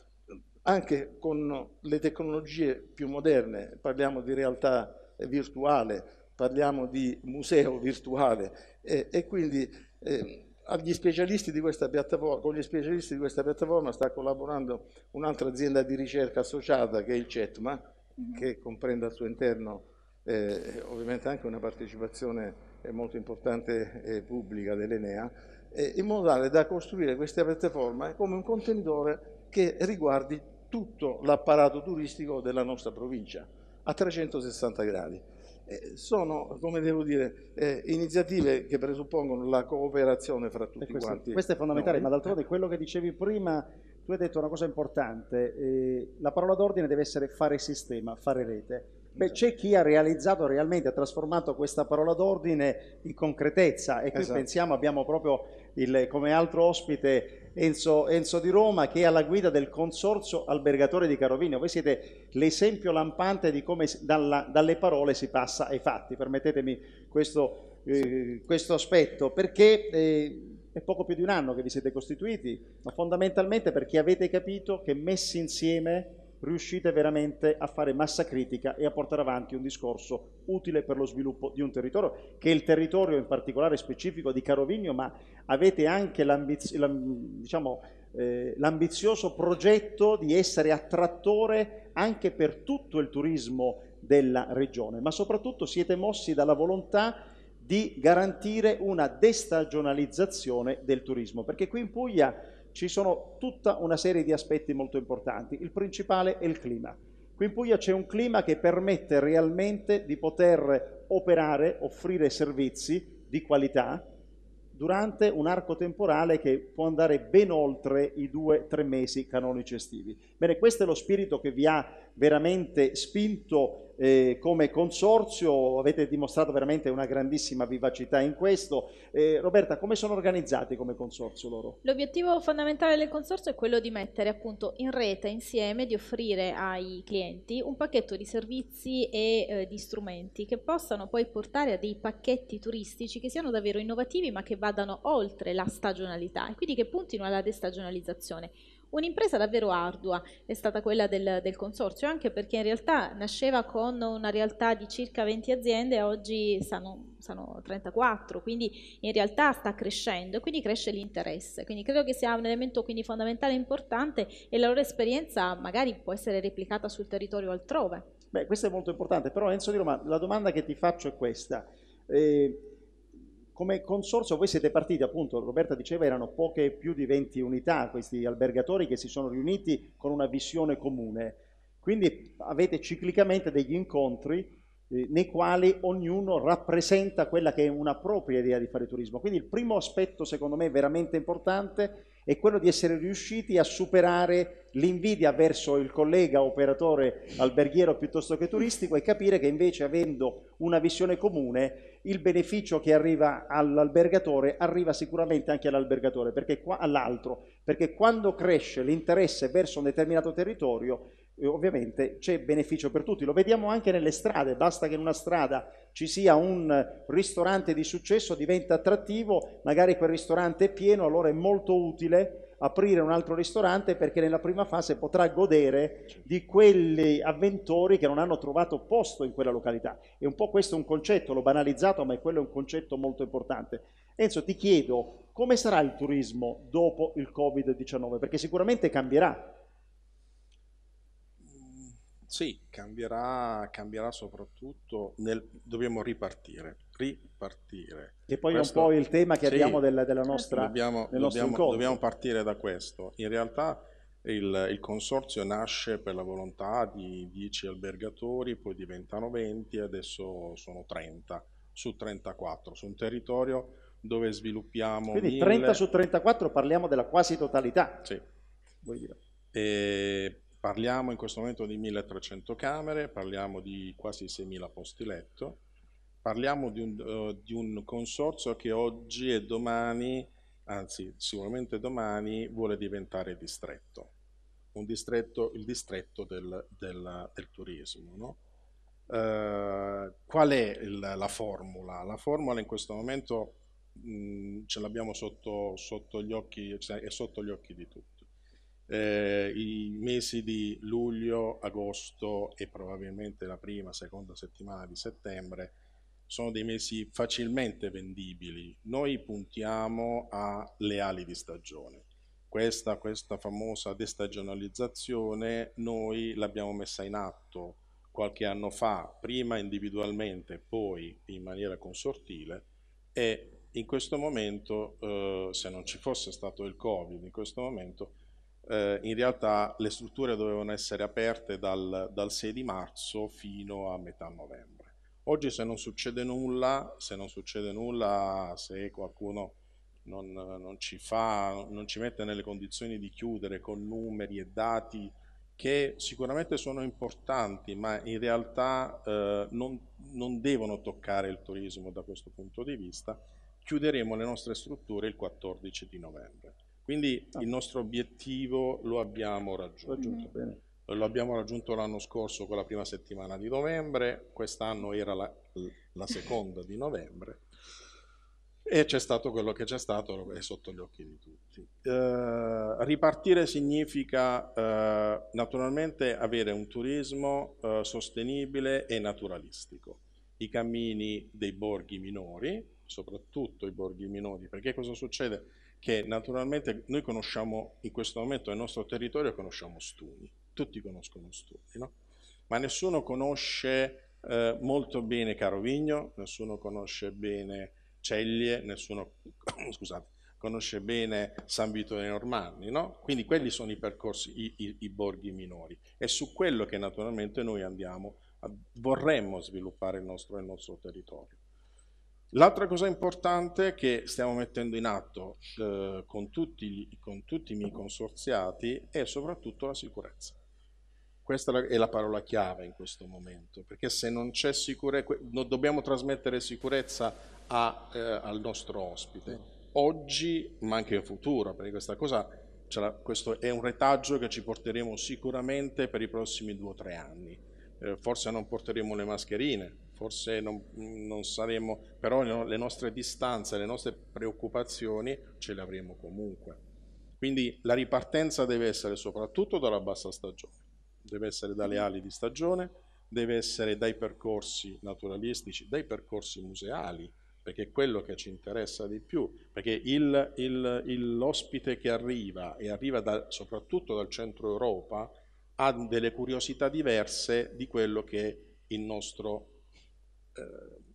anche con le tecnologie più moderne, parliamo di realtà virtuale, parliamo di museo virtuale e, e quindi eh, agli specialisti di questa piattaforma, con gli specialisti di questa piattaforma sta collaborando un'altra azienda di ricerca associata che è il CETMA, mm-hmm. che comprende al suo interno eh, ovviamente anche una partecipazione eh, molto importante eh, pubblica dell'Enea, eh, in modo tale da costruire questa piattaforma come un contenitore che riguardi tutto l'apparato turistico della nostra provincia a 360 gradi. Eh, sono, come devo dire, eh, iniziative che presuppongono la cooperazione fra tutti questo, quanti. Questo è fondamentale, no. ma d'altronde quello che dicevi prima, tu hai detto una cosa importante, eh, la parola d'ordine deve essere fare sistema, fare rete. Beh, c'è chi ha realizzato realmente, ha trasformato questa parola d'ordine in concretezza e qui esatto. pensiamo, abbiamo proprio il, come altro ospite Enzo, Enzo, Di Roma che è alla guida del Consorzio Albergatore di Carovigno. Voi siete l'esempio lampante di come dalla, dalle parole si passa ai fatti, permettetemi questo, eh, sì. eh, questo aspetto, perché eh, è poco più di un anno che vi siete costituiti, ma fondamentalmente perché avete capito che messi insieme riuscite veramente a fare massa critica e a portare avanti un discorso utile per lo sviluppo di un territorio, che è il territorio in particolare specifico di Carovigno, ma avete anche diciamo, eh, l'ambizioso eh, progetto di essere attrattore anche per tutto il turismo della regione, ma soprattutto siete mossi dalla volontà di garantire una destagionalizzazione del turismo, perché qui in Puglia ci sono tutta una serie di aspetti molto importanti. Il principale è il clima. Qui in Puglia c'è un clima che permette realmente di poter operare, offrire servizi di qualità durante un arco temporale che può andare ben oltre i due o tre mesi canonici estivi. Bene, questo è lo spirito che vi ha veramente spinto eh, come consorzio, avete dimostrato veramente una grandissima vivacità in questo. Eh, Roberta, come sono organizzati come consorzio loro? L'obiettivo fondamentale del consorzio è quello di mettere appunto in rete insieme, di offrire ai clienti un pacchetto di servizi e eh, di strumenti che possano poi portare a dei pacchetti turistici che siano davvero innovativi ma che vadano oltre la stagionalità e quindi che puntino alla destagionalizzazione. Un'impresa davvero ardua è stata quella del, del, consorzio, anche perché in realtà nasceva con una realtà di circa 20 aziende e oggi sono, sono 34, quindi in realtà sta crescendo e quindi cresce l'interesse. Quindi credo che sia un elemento fondamentale e importante e la loro esperienza magari può essere replicata sul territorio altrove. Beh, questo è molto importante, però Enzo Di Roma, la domanda che ti faccio è questa. Eh, come consorzio voi siete partiti, appunto, Roberta diceva, erano poche più di 20 unità questi albergatori che si sono riuniti con una visione comune. Quindi avete ciclicamente degli incontri eh, nei quali ognuno rappresenta quella che è una propria idea di fare turismo. Quindi il primo aspetto, secondo me, veramente importante è quello di essere riusciti a superare l'invidia verso il collega operatore alberghiero piuttosto che turistico e capire che invece avendo una visione comune il beneficio che arriva all'albergatore arriva sicuramente anche all'albergatore, perché qua, all'altro, perché quando cresce l'interesse verso un determinato territorio ovviamente c'è beneficio per tutti. Lo vediamo anche nelle strade, basta che in una strada ci sia un ristorante di successo, diventa attrattivo, magari quel ristorante è pieno, allora è molto utile aprire un altro ristorante perché nella prima fase potrà godere di quegli avventori che non hanno trovato posto in quella località. E un po' questo è un concetto, l'ho banalizzato, ma quello è un concetto molto importante. Enzo, ti chiedo come sarà il turismo dopo il Covid-19? Perché sicuramente cambierà. Sì, cambierà, cambierà soprattutto nel dobbiamo ripartire, ripartire. Che poi questo, è un po' il tema che sì, abbiamo della, della nostra dobbiamo, del dobbiamo, dobbiamo, partire da questo. In realtà il, il consorzio nasce per la volontà di 10 albergatori, poi diventano 20 e adesso sono 30 su 34, su un territorio dove sviluppiamo... Quindi 30 su 34 parliamo della quasi totalità. Sì. Vuol dire. E Parliamo in questo momento di 1300 camere, parliamo di quasi 6000 posti letto, parliamo di un, uh, di un consorzio che oggi e domani, anzi sicuramente domani, vuole diventare distretto. Distretto, il distretto del, del, del turismo. No? Eh, qual è il, la formula? La formula in questo momento mh, mm, ce l'abbiamo sotto, sotto, gli occhi, cioè è sotto gli occhi di tutti eh, i mesi di luglio, agosto e probabilmente la prima, seconda settimana di settembre sono dei mesi facilmente vendibili. Noi puntiamo alle ali di stagione. Questa, questa famosa destagionalizzazione noi l'abbiamo messa in atto qualche anno fa, prima individualmente, poi in maniera consortile e in questo momento, eh, se non ci fosse stato il Covid, in questo momento eh, in realtà le strutture dovevano essere aperte dal, dal 6 di marzo fino a metà novembre. Oggi se non succede nulla, se non succede nulla, se qualcuno non, non, ci fa, non ci mette nelle condizioni di chiudere con numeri e dati che sicuramente sono importanti, ma in realtà eh, non, non, devono toccare il turismo da questo punto di vista, chiuderemo le nostre strutture il 14 di novembre. Quindi ah. il nostro obiettivo lo abbiamo raggiunto. raggiunto mm. lo abbiamo raggiunto l'anno scorso con la prima settimana di novembre, quest'anno era la, la seconda di novembre e c'è stato quello che c'è stato, è sotto gli occhi di tutti. Eh, ripartire significa eh, naturalmente avere un turismo eh, sostenibile e naturalistico. I cammini dei borghi minori, soprattutto i borghi minori, perché cosa succede? Che naturalmente noi conosciamo in questo momento nel nostro territorio conosciamo Stuni, tutti conoscono Stuni, no? ma nessuno conosce eh, molto bene Carovigno, nessuno conosce bene Ceglie, nessuno scusate, conosce bene San Vito dei Normanni, no? quindi quelli sono i percorsi, i, i, i borghi minori, è su quello che naturalmente noi andiamo, vorremmo sviluppare il nostro, il nostro territorio. L'altra cosa importante che stiamo mettendo in atto eh, con, tutti, con, tutti, i miei consorziati è soprattutto la sicurezza. Questa è la parola chiave in questo momento, perché se non c'è sicurezza, non dobbiamo trasmettere sicurezza a, eh, al nostro ospite, oggi ma anche in futuro, perché questa cosa, la, questo è un retaggio che ci porteremo sicuramente per i prossimi due o tre anni. Eh, forse non porteremo le mascherine, forse non, non saremmo, però le nostre distanze, le nostre preoccupazioni ce le avremo comunque. Quindi la ripartenza deve essere soprattutto dalla bassa stagione, deve essere dalle ali di stagione, deve essere dai percorsi naturalistici, dai percorsi museali, perché è quello che ci interessa di più, perché il, il, l'ospite che arriva e arriva da, soprattutto dal centro Europa ha delle curiosità diverse di quello che il nostro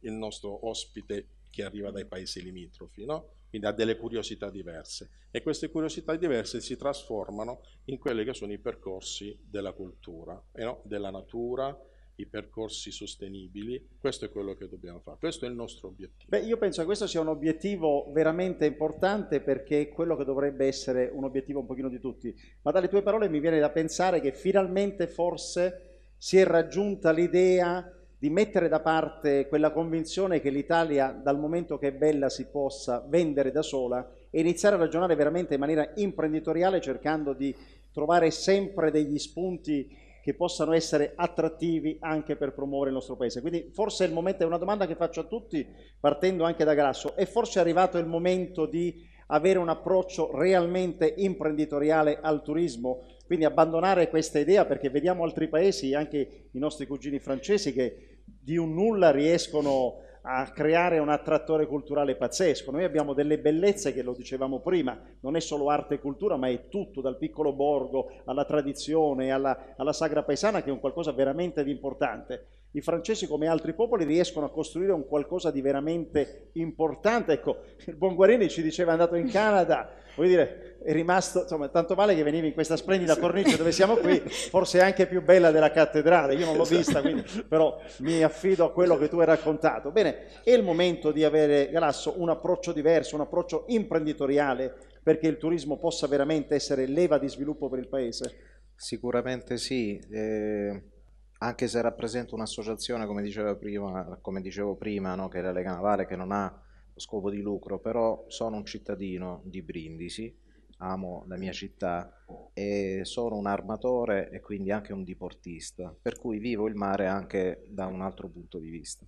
il nostro ospite che arriva dai paesi limitrofi, no? quindi ha delle curiosità diverse e queste curiosità diverse si trasformano in quelli che sono i percorsi della cultura, eh no? della natura, i percorsi sostenibili, questo è quello che dobbiamo fare, questo è il nostro obiettivo. Beh, io penso che questo sia un obiettivo veramente importante perché è quello che dovrebbe essere un obiettivo un pochino di tutti, ma dalle tue parole mi viene da pensare che finalmente forse si è raggiunta l'idea di mettere da parte quella convinzione che l'Italia dal momento che è bella si possa vendere da sola e iniziare a ragionare veramente in maniera imprenditoriale cercando di trovare sempre degli spunti che possano essere attrattivi anche per promuovere il nostro paese. Quindi forse è il momento, è una domanda che faccio a tutti partendo anche da Grasso, è forse arrivato il momento di avere un approccio realmente imprenditoriale al turismo? Quindi abbandonare questa idea perché vediamo altri paesi, anche i nostri cugini francesi, che di un nulla riescono a creare un attrattore culturale pazzesco. Noi abbiamo delle bellezze che lo dicevamo prima, non è solo arte e cultura, ma è tutto, dal piccolo borgo alla tradizione, alla, alla sagra paesana, che è un qualcosa veramente di importante. I francesi, come altri popoli, riescono a costruire un qualcosa di veramente importante. Ecco, il buon Guarini ci diceva, è andato in Canada, vuol dire, è rimasto, insomma, tanto vale che venivi in questa splendida cornice dove siamo qui, forse anche più bella della cattedrale, io non l'ho esatto. vista, quindi, però mi affido a quello che tu hai raccontato. Bene, è il momento di avere, Galasso, un approccio diverso, un approccio imprenditoriale perché il turismo possa veramente essere leva di sviluppo per il Paese? Sicuramente sì. Eh anche se rappresenta un'associazione, come, prima, come dicevo prima, no, che è la Lega Navale, che non ha scopo di lucro, però sono un cittadino di Brindisi amo la mia città e sono un armatore e quindi anche un diportista, per cui vivo il mare anche da un altro punto di vista.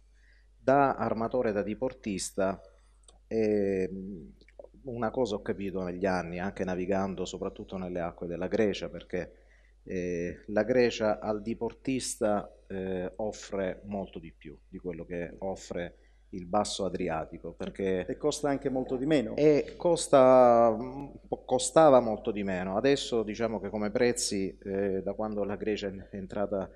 Da armatore, e da diportista, eh, una cosa ho capito negli anni, anche navigando soprattutto nelle acque della Grecia, perché eh, la Grecia al diportista eh, offre molto di più di quello che offre il basso Adriatico perché e costa anche molto di meno e costa, costava molto di meno adesso diciamo che come prezzi eh, da quando la Grecia è entrata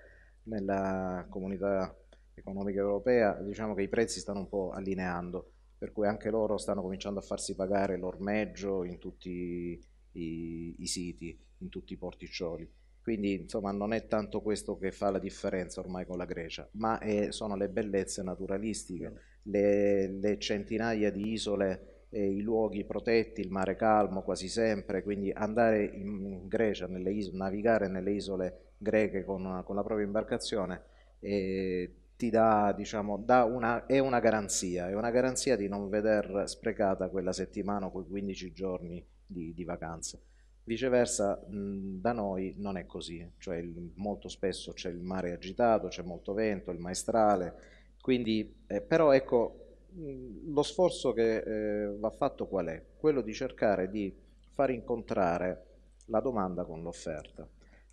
nella comunità economica europea diciamo che i prezzi stanno un po' allineando per cui anche loro stanno cominciando a farsi pagare l'ormeggio in tutti i, i siti in tutti i porticcioli quindi insomma non è tanto questo che fa la differenza ormai con la Grecia, ma è, sono le bellezze naturalistiche le, le centinaia di isole e i luoghi protetti, il mare calmo quasi sempre, quindi andare in Grecia, nelle isole, navigare nelle isole greche con, con la propria imbarcazione eh, ti dà, diciamo, dà una, è una garanzia, è una garanzia di non veder sprecata quella settimana o quei 15 giorni di, di vacanza. Viceversa, mh, da noi non è così, cioè il, molto spesso c'è il mare agitato, c'è molto vento, il maestrale, quindi, eh, però ecco, lo sforzo che eh, va fatto qual è? Quello di cercare di far incontrare la domanda con l'offerta.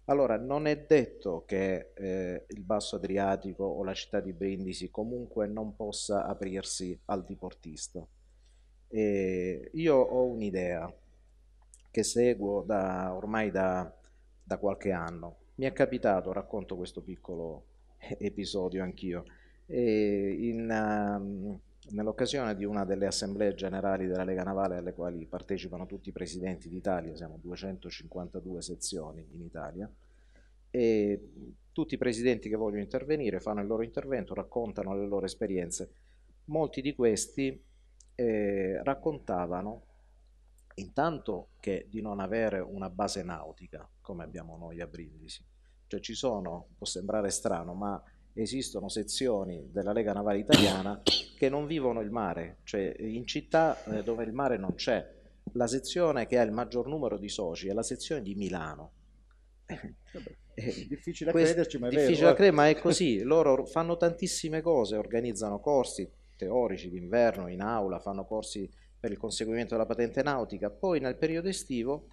Allora, non è detto che eh, il Basso Adriatico o la città di Brindisi comunque non possa aprirsi al diportista. E io ho un'idea che seguo da, ormai da, da qualche anno. Mi è capitato, racconto questo piccolo episodio anch'io, in, ehm, nell'occasione di una delle assemblee generali della Lega Navale alle quali partecipano tutti i presidenti d'Italia, siamo 252 sezioni in Italia, e tutti i presidenti che vogliono intervenire fanno il loro intervento, raccontano le loro esperienze. Molti di questi eh, raccontavano intanto che di non avere una base nautica come abbiamo noi a Brindisi. Cioè ci sono, può sembrare strano, ma esistono sezioni della Lega Navale Italiana che non vivono il mare, cioè in città eh, dove il mare non c'è. La sezione che ha il maggior numero di soci è la sezione di Milano. Eh, è difficile da crederci, ma è difficile vero. Eh. Credere, ma è così. Loro fanno tantissime cose, organizzano corsi teorici d'inverno in aula, fanno corsi per il conseguimento della patente nautica, poi nel periodo estivo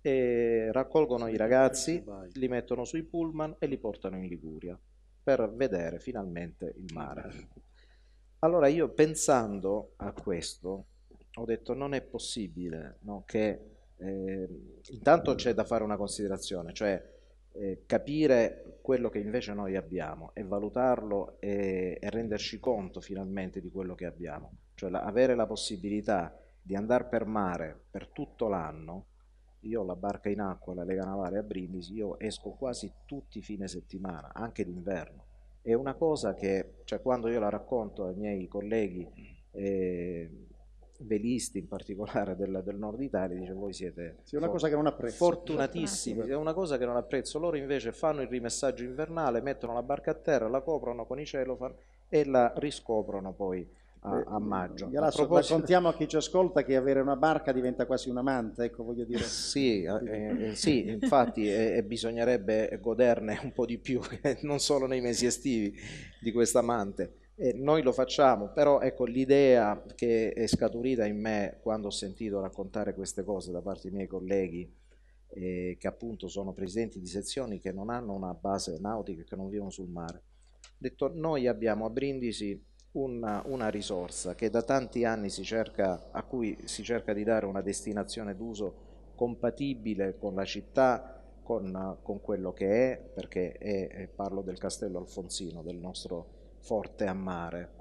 eh, raccolgono i ragazzi, li mettono sui pullman e li portano in Liguria per vedere finalmente il mare. Allora io pensando a questo ho detto non è possibile no, che eh, intanto c'è da fare una considerazione, cioè eh, capire quello che invece noi abbiamo e valutarlo e, e renderci conto finalmente di quello che abbiamo, cioè la, avere la possibilità di andare per mare per tutto l'anno io ho la barca in acqua, la Lega Navale a Brindisi, io esco quasi tutti i fine settimana, anche d'inverno. È una cosa che, cioè, quando io la racconto ai miei colleghi eh, velisti in particolare del, del, nord Italia, dice voi siete sì, una cosa che non fortunatissimi, è una cosa che non apprezzo. Loro invece fanno il rimessaggio invernale, mettono la barca a terra, la coprono con i celofan e la riscoprono poi a, eh, a maggio. E adesso proposito... raccontiamo a chi ci ascolta che avere una barca diventa quasi un amante, ecco voglio dire. Sì, eh, eh sì infatti eh, eh, bisognerebbe goderne un po' di più, non solo nei mesi estivi, di questa amante. noi lo facciamo, però ecco l'idea che è scaturita in me quando ho sentito raccontare queste cose da parte dei miei colleghi, che appunto sono presidenti di sezioni che non hanno una base nautica, che non vivono sul mare. Ho detto, noi abbiamo a Brindisi una, una risorsa che da tanti anni si cerca, a cui si cerca di dare una destinazione d'uso compatibile con la città, con, con quello che è, perché è, parlo del castello Alfonsino, del nostro forte a mare.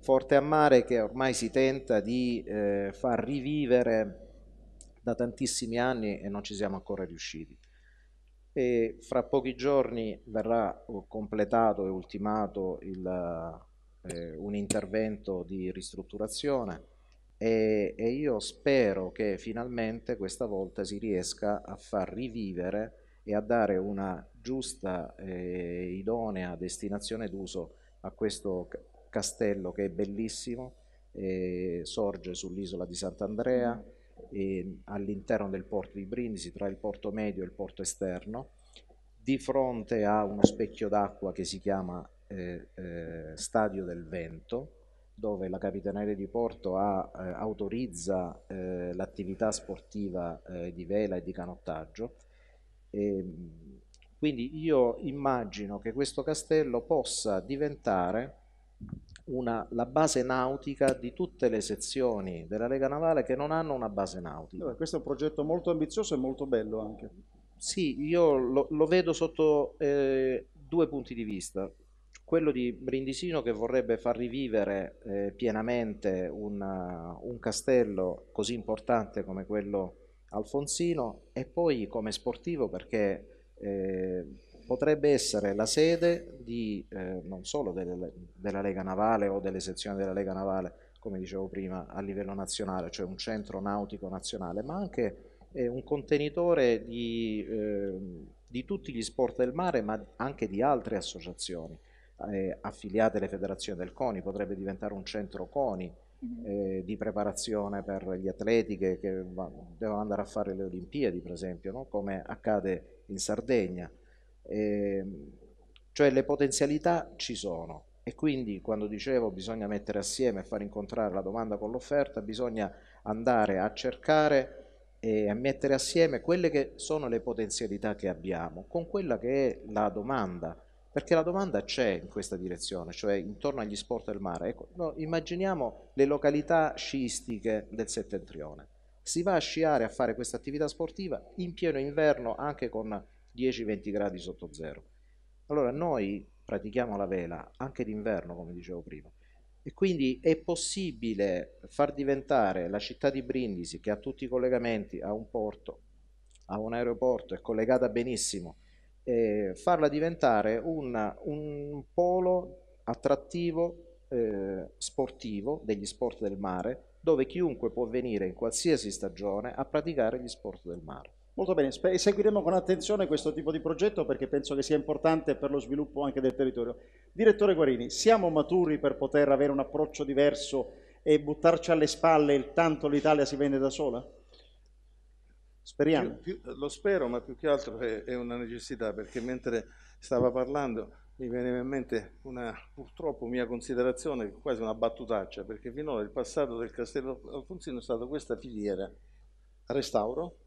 Forte a mare che ormai si tenta di eh, far rivivere da tantissimi anni e non ci siamo ancora riusciti. E fra pochi giorni verrà oh, completato e ultimato il, eh, un intervento di ristrutturazione e, e, io spero che finalmente questa volta si riesca a far rivivere e a dare una giusta e eh, idonea destinazione d'uso a questo castello che è bellissimo, eh, sorge sull'isola di Sant'Andrea, all'interno del porto di Brindisi, tra il porto medio e il porto esterno, di fronte a uno specchio d'acqua che si chiama eh, eh, Stadio del Vento, dove la Capitaneria di Porto ha, eh, autorizza eh, l'attività sportiva eh, di vela e di canottaggio. E, ehm, quindi io immagino che questo castello possa diventare una, la base nautica di tutte le sezioni della Lega Navale che non hanno una base nautica. Allora, questo è un progetto molto ambizioso e molto bello anche. Sì, io lo, lo vedo sotto eh, due punti di vista quello di Brindisino che vorrebbe far rivivere eh, pienamente una, un castello così importante come quello alfonsino e poi come sportivo perché eh, potrebbe essere la sede di, eh, non solo delle, della Lega Navale o delle sezioni della Lega Navale, come dicevo prima, a livello nazionale, cioè un centro nautico nazionale, ma anche eh, un contenitore di, ehm, di tutti gli sport del mare, ma anche di altre associazioni eh, affiliate alle federazioni del CONI, potrebbe diventare un centro CONI mhm. eh, di preparazione per gli atleti che, che devono andare a fare le Olimpiadi, per esempio, no? come accade in Sardegna. Eh, cioè le potenzialità ci sono e quindi quando dicevo bisogna mettere assieme e far incontrare la domanda con l'offerta, bisogna andare a cercare e a mettere assieme quelle che sono le potenzialità che abbiamo con quella che è la domanda perché la domanda c'è in questa direzione, cioè intorno agli sport del mare. Ecco, no, immaginiamo le località sciistiche del settentrione. Si va a sciare a fare questa attività sportiva in pieno inverno anche con 10-20 gradi sotto zero. Allora noi pratichiamo la vela anche d'inverno, come dicevo prima. E quindi è possibile far diventare la città di Brindisi, che ha tutti i collegamenti, ha un porto, ha un aeroporto, è collegata benissimo eh, farla diventare una, un polo attrattivo eh, sportivo degli sport del mare dove chiunque può venire in qualsiasi stagione a praticare gli sport del mare. Molto bene, seguiremo con attenzione questo tipo di progetto perché penso che sia importante per lo sviluppo anche del territorio. Direttore Guarini, siamo maturi per poter avere un approccio diverso e buttarci alle spalle il tanto l'Italia si vende da sola? Speriamo. Più, più, lo spero, ma più che altro è, è, una necessità, perché mentre stava parlando mi veniva in mente una purtroppo mia considerazione, quasi una battutaccia, perché finora il passato del Castello Alfonsino è stata questa filiera. Restauro,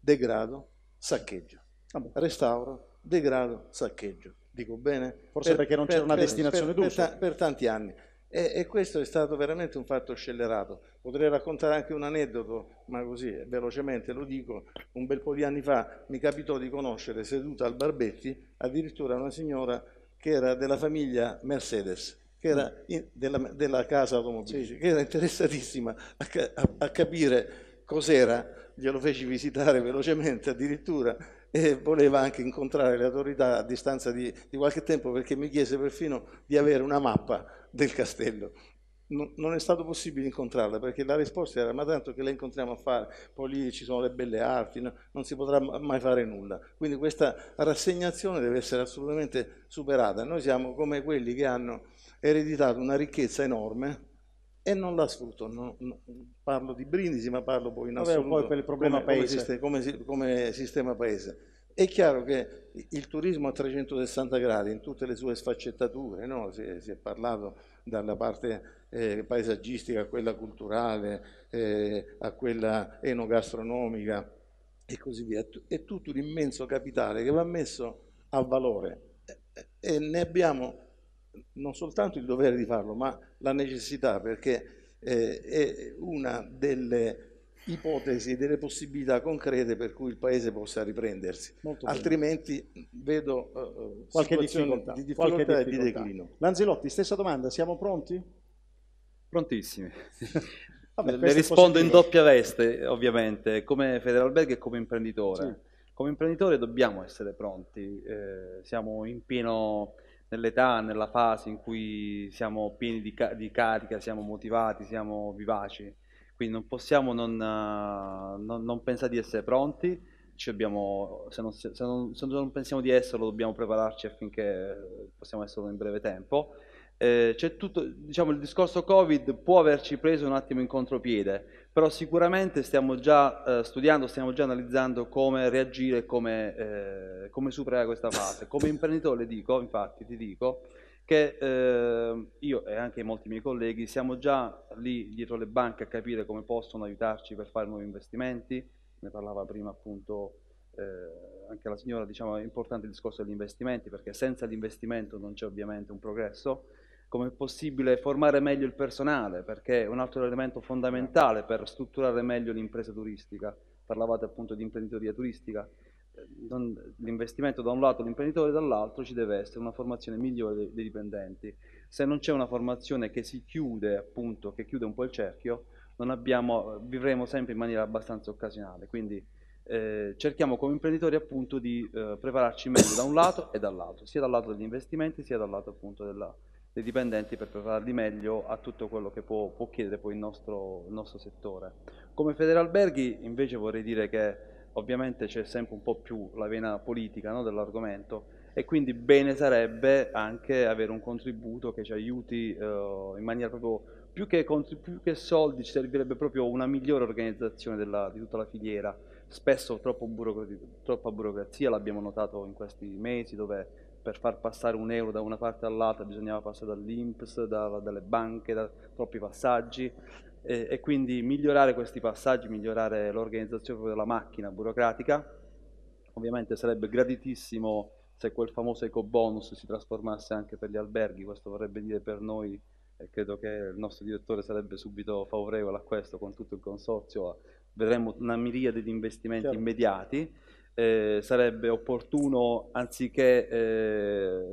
degrado, saccheggio. Ah, boh. Restauro, degrado, saccheggio. Dico bene? Forse per, perché non per, c'era una per, destinazione d'uso. per tanti anni. E, e, questo è stato veramente un fatto scellerato. Potrei raccontare anche un aneddoto, ma così eh, velocemente lo dico. Un bel po' di anni fa mi capitò di conoscere seduta al Barbetti addirittura una signora che era della famiglia Mercedes, che era mm. in, della, della, casa automobilistica, sì. che era interessatissima a, a, a capire cos'era. Glielo feci visitare velocemente addirittura e voleva anche incontrare le autorità a distanza di, di qualche tempo perché mi chiese perfino di avere una mappa del castello non è stato possibile incontrarla perché la risposta era ma tanto che la incontriamo a fare, poi lì ci sono le belle arti, no? non si potrà mai fare nulla. Quindi questa rassegnazione deve essere assolutamente superata. Noi siamo come quelli che hanno ereditato una ricchezza enorme e non la sfruttano. Parlo di Brindisi, ma parlo poi in assoluto Vabbè, poi per il problema come, paese. Come, sistema, come, come sistema paese. È chiaro che il turismo a 360 gradi, in tutte le sue sfaccettature, no? si, è, si, è, parlato dalla parte eh, paesaggistica a quella culturale, eh, a quella enogastronomica e così via, è tutto un immenso capitale che va messo a valore e ne abbiamo non soltanto il dovere di farlo, ma la necessità, perché eh, è una delle ipotesi e delle possibilità concrete per cui il Paese possa riprendersi. Altrimenti vedo eh, eh qualche difficoltà, di difficoltà qualche difficoltà. di declino. Lanzilotti, stessa domanda, siamo pronti? Prontissimi. Vabbè, Le rispondo in doppia veste, ovviamente, come Federalberg e come imprenditore. Sì. Come imprenditore dobbiamo essere pronti, eh, siamo in pieno nell'età, nella fase in cui siamo pieni di, di, carica, siamo motivati, siamo vivaci, quindi non possiamo non, uh, non, non pensare di essere pronti, dobbiamo, se, non, se, se, non, pensiamo di esserlo dobbiamo prepararci affinché possiamo esserlo in breve tempo. Eh, tutto, diciamo, il discorso Covid può averci preso un attimo in contropiede, però sicuramente stiamo già eh, studiando, stiamo già analizzando come reagire, come, eh, come, superare questa fase. Come imprenditore dico, infatti ti dico, che eh, io e anche molti miei colleghi siamo già lì dietro le banche a capire come possono aiutarci per fare nuovi investimenti, ne parlava prima appunto eh, anche la signora, diciamo è importante il discorso degli investimenti perché senza l'investimento non c'è ovviamente un progresso, come è possibile formare meglio il personale, perché è un altro elemento fondamentale per strutturare meglio l'impresa turistica. Parlavate appunto di imprenditoria turistica, eh, l'investimento da un lato, l'imprenditore dall'altro, ci deve essere una formazione migliore dei dipendenti. Se non c'è una formazione che si chiude, appunto, che chiude un po' il cerchio, abbiamo, vivremo sempre in maniera abbastanza occasionale. Quindi eh, cerchiamo come imprenditori appunto di eh, prepararci meglio da un lato e dall'altro, sia dal lato degli investimenti sia dal lato appunto della, dei dipendenti per prepararli meglio a tutto quello che può, può chiedere poi il nostro, il nostro settore. Come Federalberghi invece vorrei dire che ovviamente c'è sempre un po' più la vena politica no, dell'argomento e quindi bene sarebbe anche avere un contributo che ci aiuti eh, in maniera proprio più che, più che, soldi ci servirebbe proprio una migliore organizzazione della, di tutta la filiera. Spesso troppa burocrazia, l'abbiamo notato in questi mesi dove per far passare un euro da una parte all'altra bisognava passare dall'Inps, da, dalle banche, da troppi passaggi e, e, quindi migliorare questi passaggi, migliorare l'organizzazione della macchina burocratica. Ovviamente sarebbe graditissimo se quel famoso eco bonus si trasformasse anche per gli alberghi, questo vorrebbe dire per noi e credo che il nostro direttore sarebbe subito favorevole a questo con tutto il consorzio, vedremo una miriade di investimenti certo. immediati eh, sarebbe opportuno, anziché eh,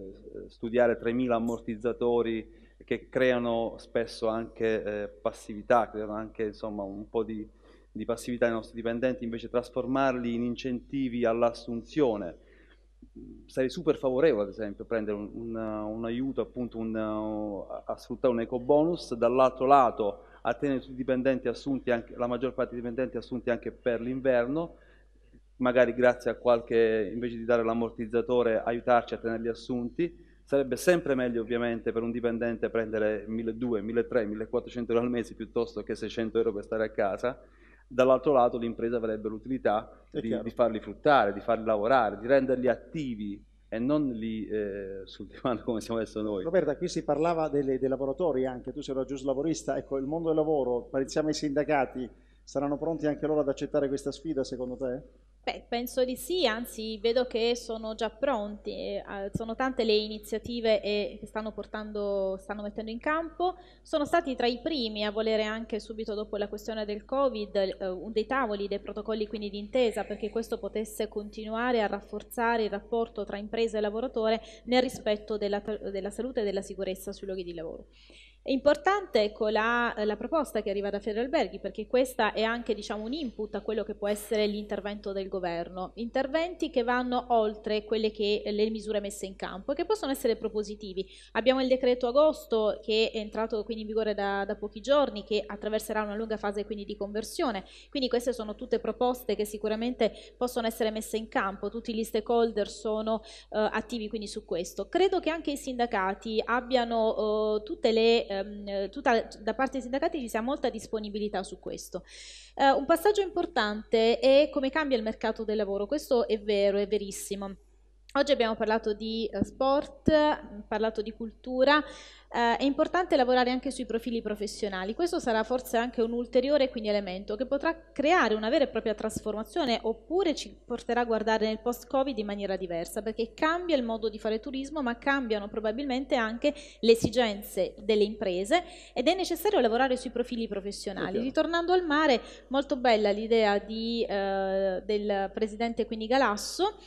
studiare 3.000 ammortizzatori che creano spesso anche eh, passività, creano anche insomma, un po' di, di passività ai nostri dipendenti, invece trasformarli in incentivi all'assunzione. Sarei super favorevole, ad esempio, a prendere un, un, un aiuto appunto un, a sfruttare un eco bonus, dall'altro lato a tenere tutti i dipendenti assunti, anche, la maggior parte dei dipendenti assunti anche per l'inverno, magari grazie a qualche, invece di dare l'ammortizzatore, aiutarci a tenerli assunti. Sarebbe sempre meglio ovviamente per un dipendente prendere 1.200, 1.300, 1.400 euro al mese piuttosto che 600 euro per stare a casa. Dall'altro lato l'impresa avrebbe l'utilità di, di, farli fruttare, di farli lavorare, di renderli attivi e non lì eh, sul divano come siamo adesso noi. Roberta, qui si parlava delle, dei lavoratori anche, tu sei una giuslavorista, ecco il mondo del lavoro, pensiamo ai sindacati, saranno pronti anche loro ad accettare questa sfida secondo te? Beh, penso di sì, anzi vedo che sono già pronti, eh, sono tante le iniziative eh, che stanno, portando, stanno mettendo in campo, sono stati tra i primi a volere anche subito dopo la questione del Covid eh, dei tavoli, dei protocolli quindi d'intesa perché questo potesse continuare a rafforzare il rapporto tra impresa e lavoratore nel rispetto della, della salute e della sicurezza sui luoghi di lavoro. È importante ecco, la, la, proposta che arriva da Ferralberghi perché questa è anche diciamo, un input a quello che può essere l'intervento del governo, interventi che vanno oltre quelle che le misure messe in campo e che possono essere propositivi. Abbiamo il decreto agosto che è entrato quindi in vigore da, da pochi giorni che attraverserà una lunga fase quindi di conversione, quindi queste sono tutte proposte che sicuramente possono essere messe in campo, tutti gli stakeholder sono eh, attivi quindi su questo. Credo che anche i sindacati abbiano eh, tutte le eh, ehm, tutta, da parte dei sindacati ci sia molta disponibilità su questo. Eh, un passaggio importante è come cambia il mercato del lavoro, questo è vero, è verissimo. Oggi abbiamo parlato di eh, sport, mm, parlato di cultura, eh, è importante lavorare anche sui profili professionali, questo sarà forse anche un ulteriore quindi, elemento che potrà creare una vera e propria trasformazione oppure ci porterà a guardare nel post-Covid in maniera diversa perché cambia il modo di fare turismo ma cambiano probabilmente anche le esigenze delle imprese ed è necessario lavorare sui profili professionali. Ritornando al mare, molto bella l'idea eh, del presidente quindi Galasso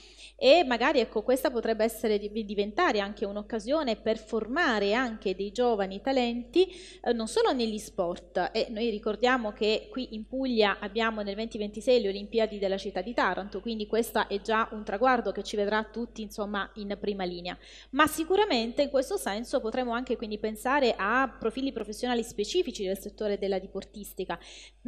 e magari ecco, questa potrebbe essere, diventare anche un'occasione per formare anche anche dei giovani talenti eh, non solo negli sport e noi ricordiamo che qui in Puglia abbiamo nel 2026 le Olimpiadi della città di Taranto, quindi questo è già un traguardo che ci vedrà tutti insomma in prima linea, ma sicuramente in questo senso potremo anche quindi pensare a profili professionali specifici del settore della diportistica.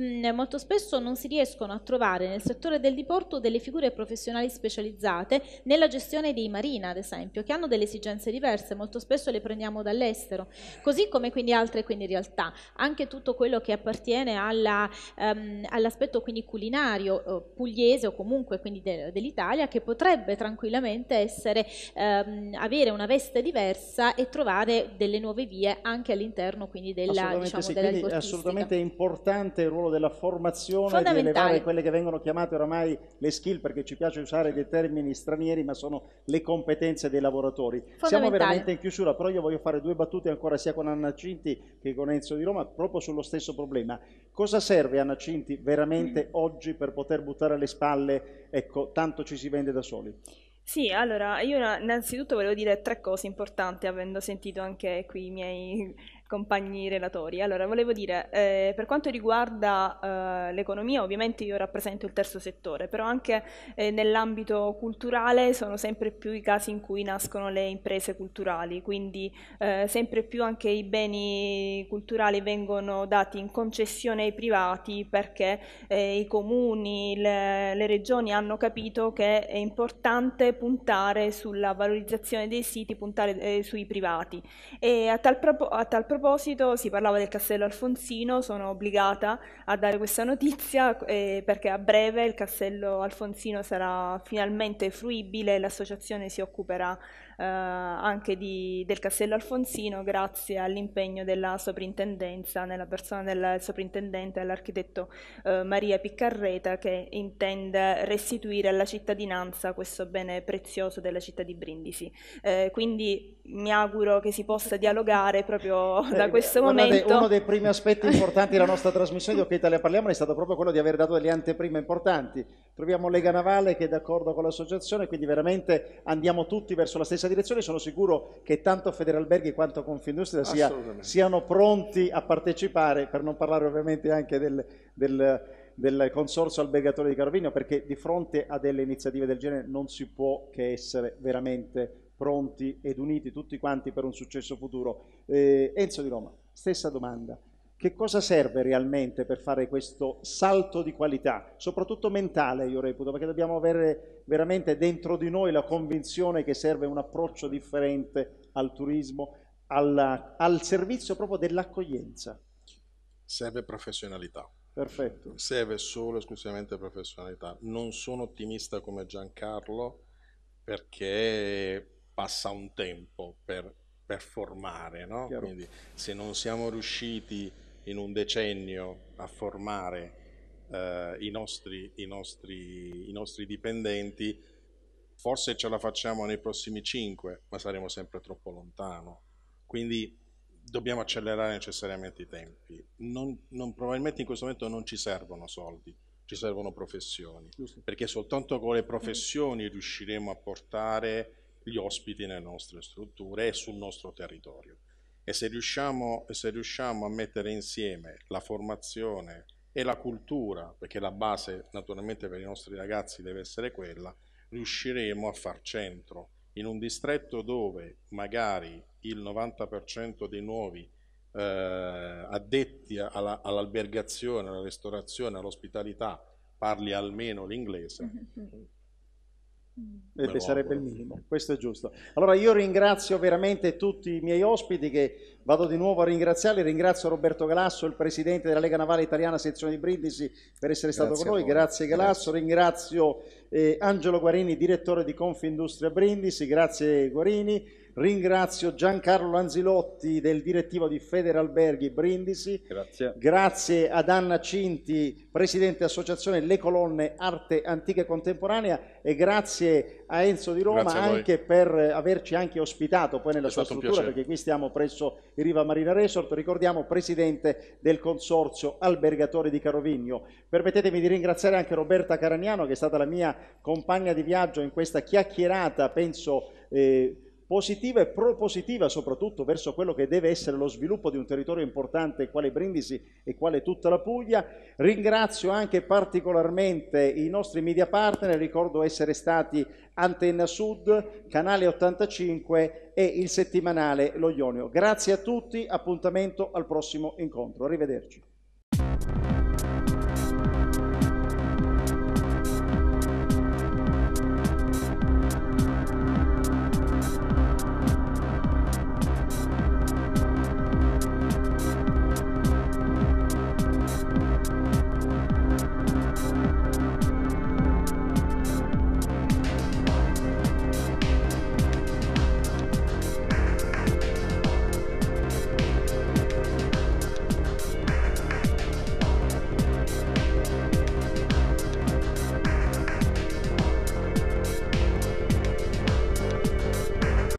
Mm, molto spesso non si riescono a trovare nel settore del diporto delle figure professionali specializzate nella gestione dei marina, ad esempio, che hanno delle esigenze diverse, molto spesso le prendiamo dall'estero all'estero, così come quindi altre quindi realtà. Anche tutto quello che appartiene ehm, all'aspetto um, all quindi culinario pugliese o comunque quindi de, dell'Italia che potrebbe tranquillamente essere, um, avere una veste diversa e trovare delle nuove vie anche all'interno quindi della, assolutamente diciamo, sì. della quindi assolutamente importante il ruolo della formazione di elevare quelle che vengono chiamate oramai le skill perché ci piace usare dei termini stranieri ma sono le competenze dei lavoratori. Siamo veramente in chiusura però io voglio fare due battute dibattute ancora sia con Anna Cinti che con Enzo di Roma proprio sullo stesso problema. Cosa serve Anna Cinti veramente mm. oggi per poter buttare alle spalle, ecco, tanto ci si vende da soli? Sì, allora io innanzitutto volevo dire tre cose importanti avendo sentito anche qui i miei compagni relatori. Allora, volevo dire, eh, per quanto riguarda eh, l'economia, ovviamente io rappresento il terzo settore, però anche eh, nell'ambito culturale sono sempre più i casi in cui nascono le imprese culturali, quindi eh, sempre più anche i beni culturali vengono dati in concessione ai privati perché eh, i comuni, le, le regioni hanno capito che è importante puntare sulla valorizzazione dei siti, puntare eh, sui privati. E a tal, proposito proposito si parlava del castello Alfonsino, sono obbligata a dare questa notizia eh, perché a breve il castello Alfonsino sarà finalmente fruibile e l'associazione si occuperà eh, anche di, del Castello Alfonsino grazie all'impegno della soprintendenza nella persona del soprintendente l'architetto eh, Maria Piccarreta che intende restituire alla cittadinanza questo bene prezioso della città di Brindisi. Eh, quindi mi auguro che si possa dialogare proprio da questo Guardate, momento. Uno dei primi aspetti importanti della nostra trasmissione di Ok Italia Parliamo è stato proprio quello di aver dato delle anteprime importanti. Troviamo Lega Navale che è d'accordo con l'associazione, quindi veramente andiamo tutti verso la stessa direzione. Sono sicuro che tanto Federalberghi quanto Confindustria sia, siano pronti a partecipare, per non parlare ovviamente anche del, del, del consorzio albergatore di Carovigno, perché di fronte a delle iniziative del genere non si può che essere veramente pronti ed uniti tutti quanti per un successo futuro. Eh, Enzo di Roma, stessa domanda. Che cosa serve realmente per fare questo salto di qualità, soprattutto mentale io reputo, perché dobbiamo avere veramente dentro di noi la convinzione che serve un approccio differente al turismo, alla, al servizio proprio dell'accoglienza. Serve professionalità. Perfetto. Serve solo e esclusivamente professionalità. Non sono ottimista come Giancarlo perché passa un tempo per, per formare, no? Quindi se non siamo riusciti in un decennio a formare eh, i, nostri, i, nostri, i nostri dipendenti, forse ce la facciamo nei prossimi cinque, ma saremo sempre troppo lontano. Quindi dobbiamo accelerare necessariamente i tempi. Non, non, probabilmente in questo momento non ci servono soldi, ci servono professioni, perché soltanto con le professioni riusciremo a portare gli ospiti nelle nostre strutture e sul nostro territorio. E se riusciamo, se riusciamo, a mettere insieme la formazione e la cultura, perché la base naturalmente per i nostri ragazzi deve essere quella, riusciremo a far centro in un distretto dove magari il 90% dei nuovi eh, addetti all'albergazione, alla ristorazione, all'ospitalità parli almeno l'inglese. Mm. Però, sarebbe il minimo, questo è giusto. Allora io ringrazio veramente tutti i miei ospiti che vado di nuovo a ringraziarli, ringrazio Roberto Galasso, il presidente della Lega Navale Italiana sezione di Brindisi per essere stato grazie con noi, grazie Galasso, grazie. ringrazio eh, Angelo Guarini, direttore di Confindustria Brindisi, grazie Guarini. Ringrazio Giancarlo Lanzilotti del direttivo di Federalberghi Brindisi. Grazie. Grazie ad Anna Cinti, presidente associazione Le Colonne Arte Antica e Contemporanea e grazie a Enzo di Roma anche per averci anche ospitato poi nella È sua struttura perché qui stiamo presso il Riva Marina Resort, ricordiamo presidente del consorzio albergatori di Carovigno. Permettetemi di ringraziare anche Roberta Caragnano che è stata la mia compagna di viaggio in questa chiacchierata, penso eh, positiva e propositiva soprattutto verso quello che deve essere lo sviluppo di un territorio importante quale Brindisi e quale tutta la Puglia. Ringrazio anche particolarmente i nostri media partner, ricordo essere stati Antenna Sud, Canale 85 e il settimanale Lo Ionio. Grazie a tutti, appuntamento al prossimo incontro. Arrivederci.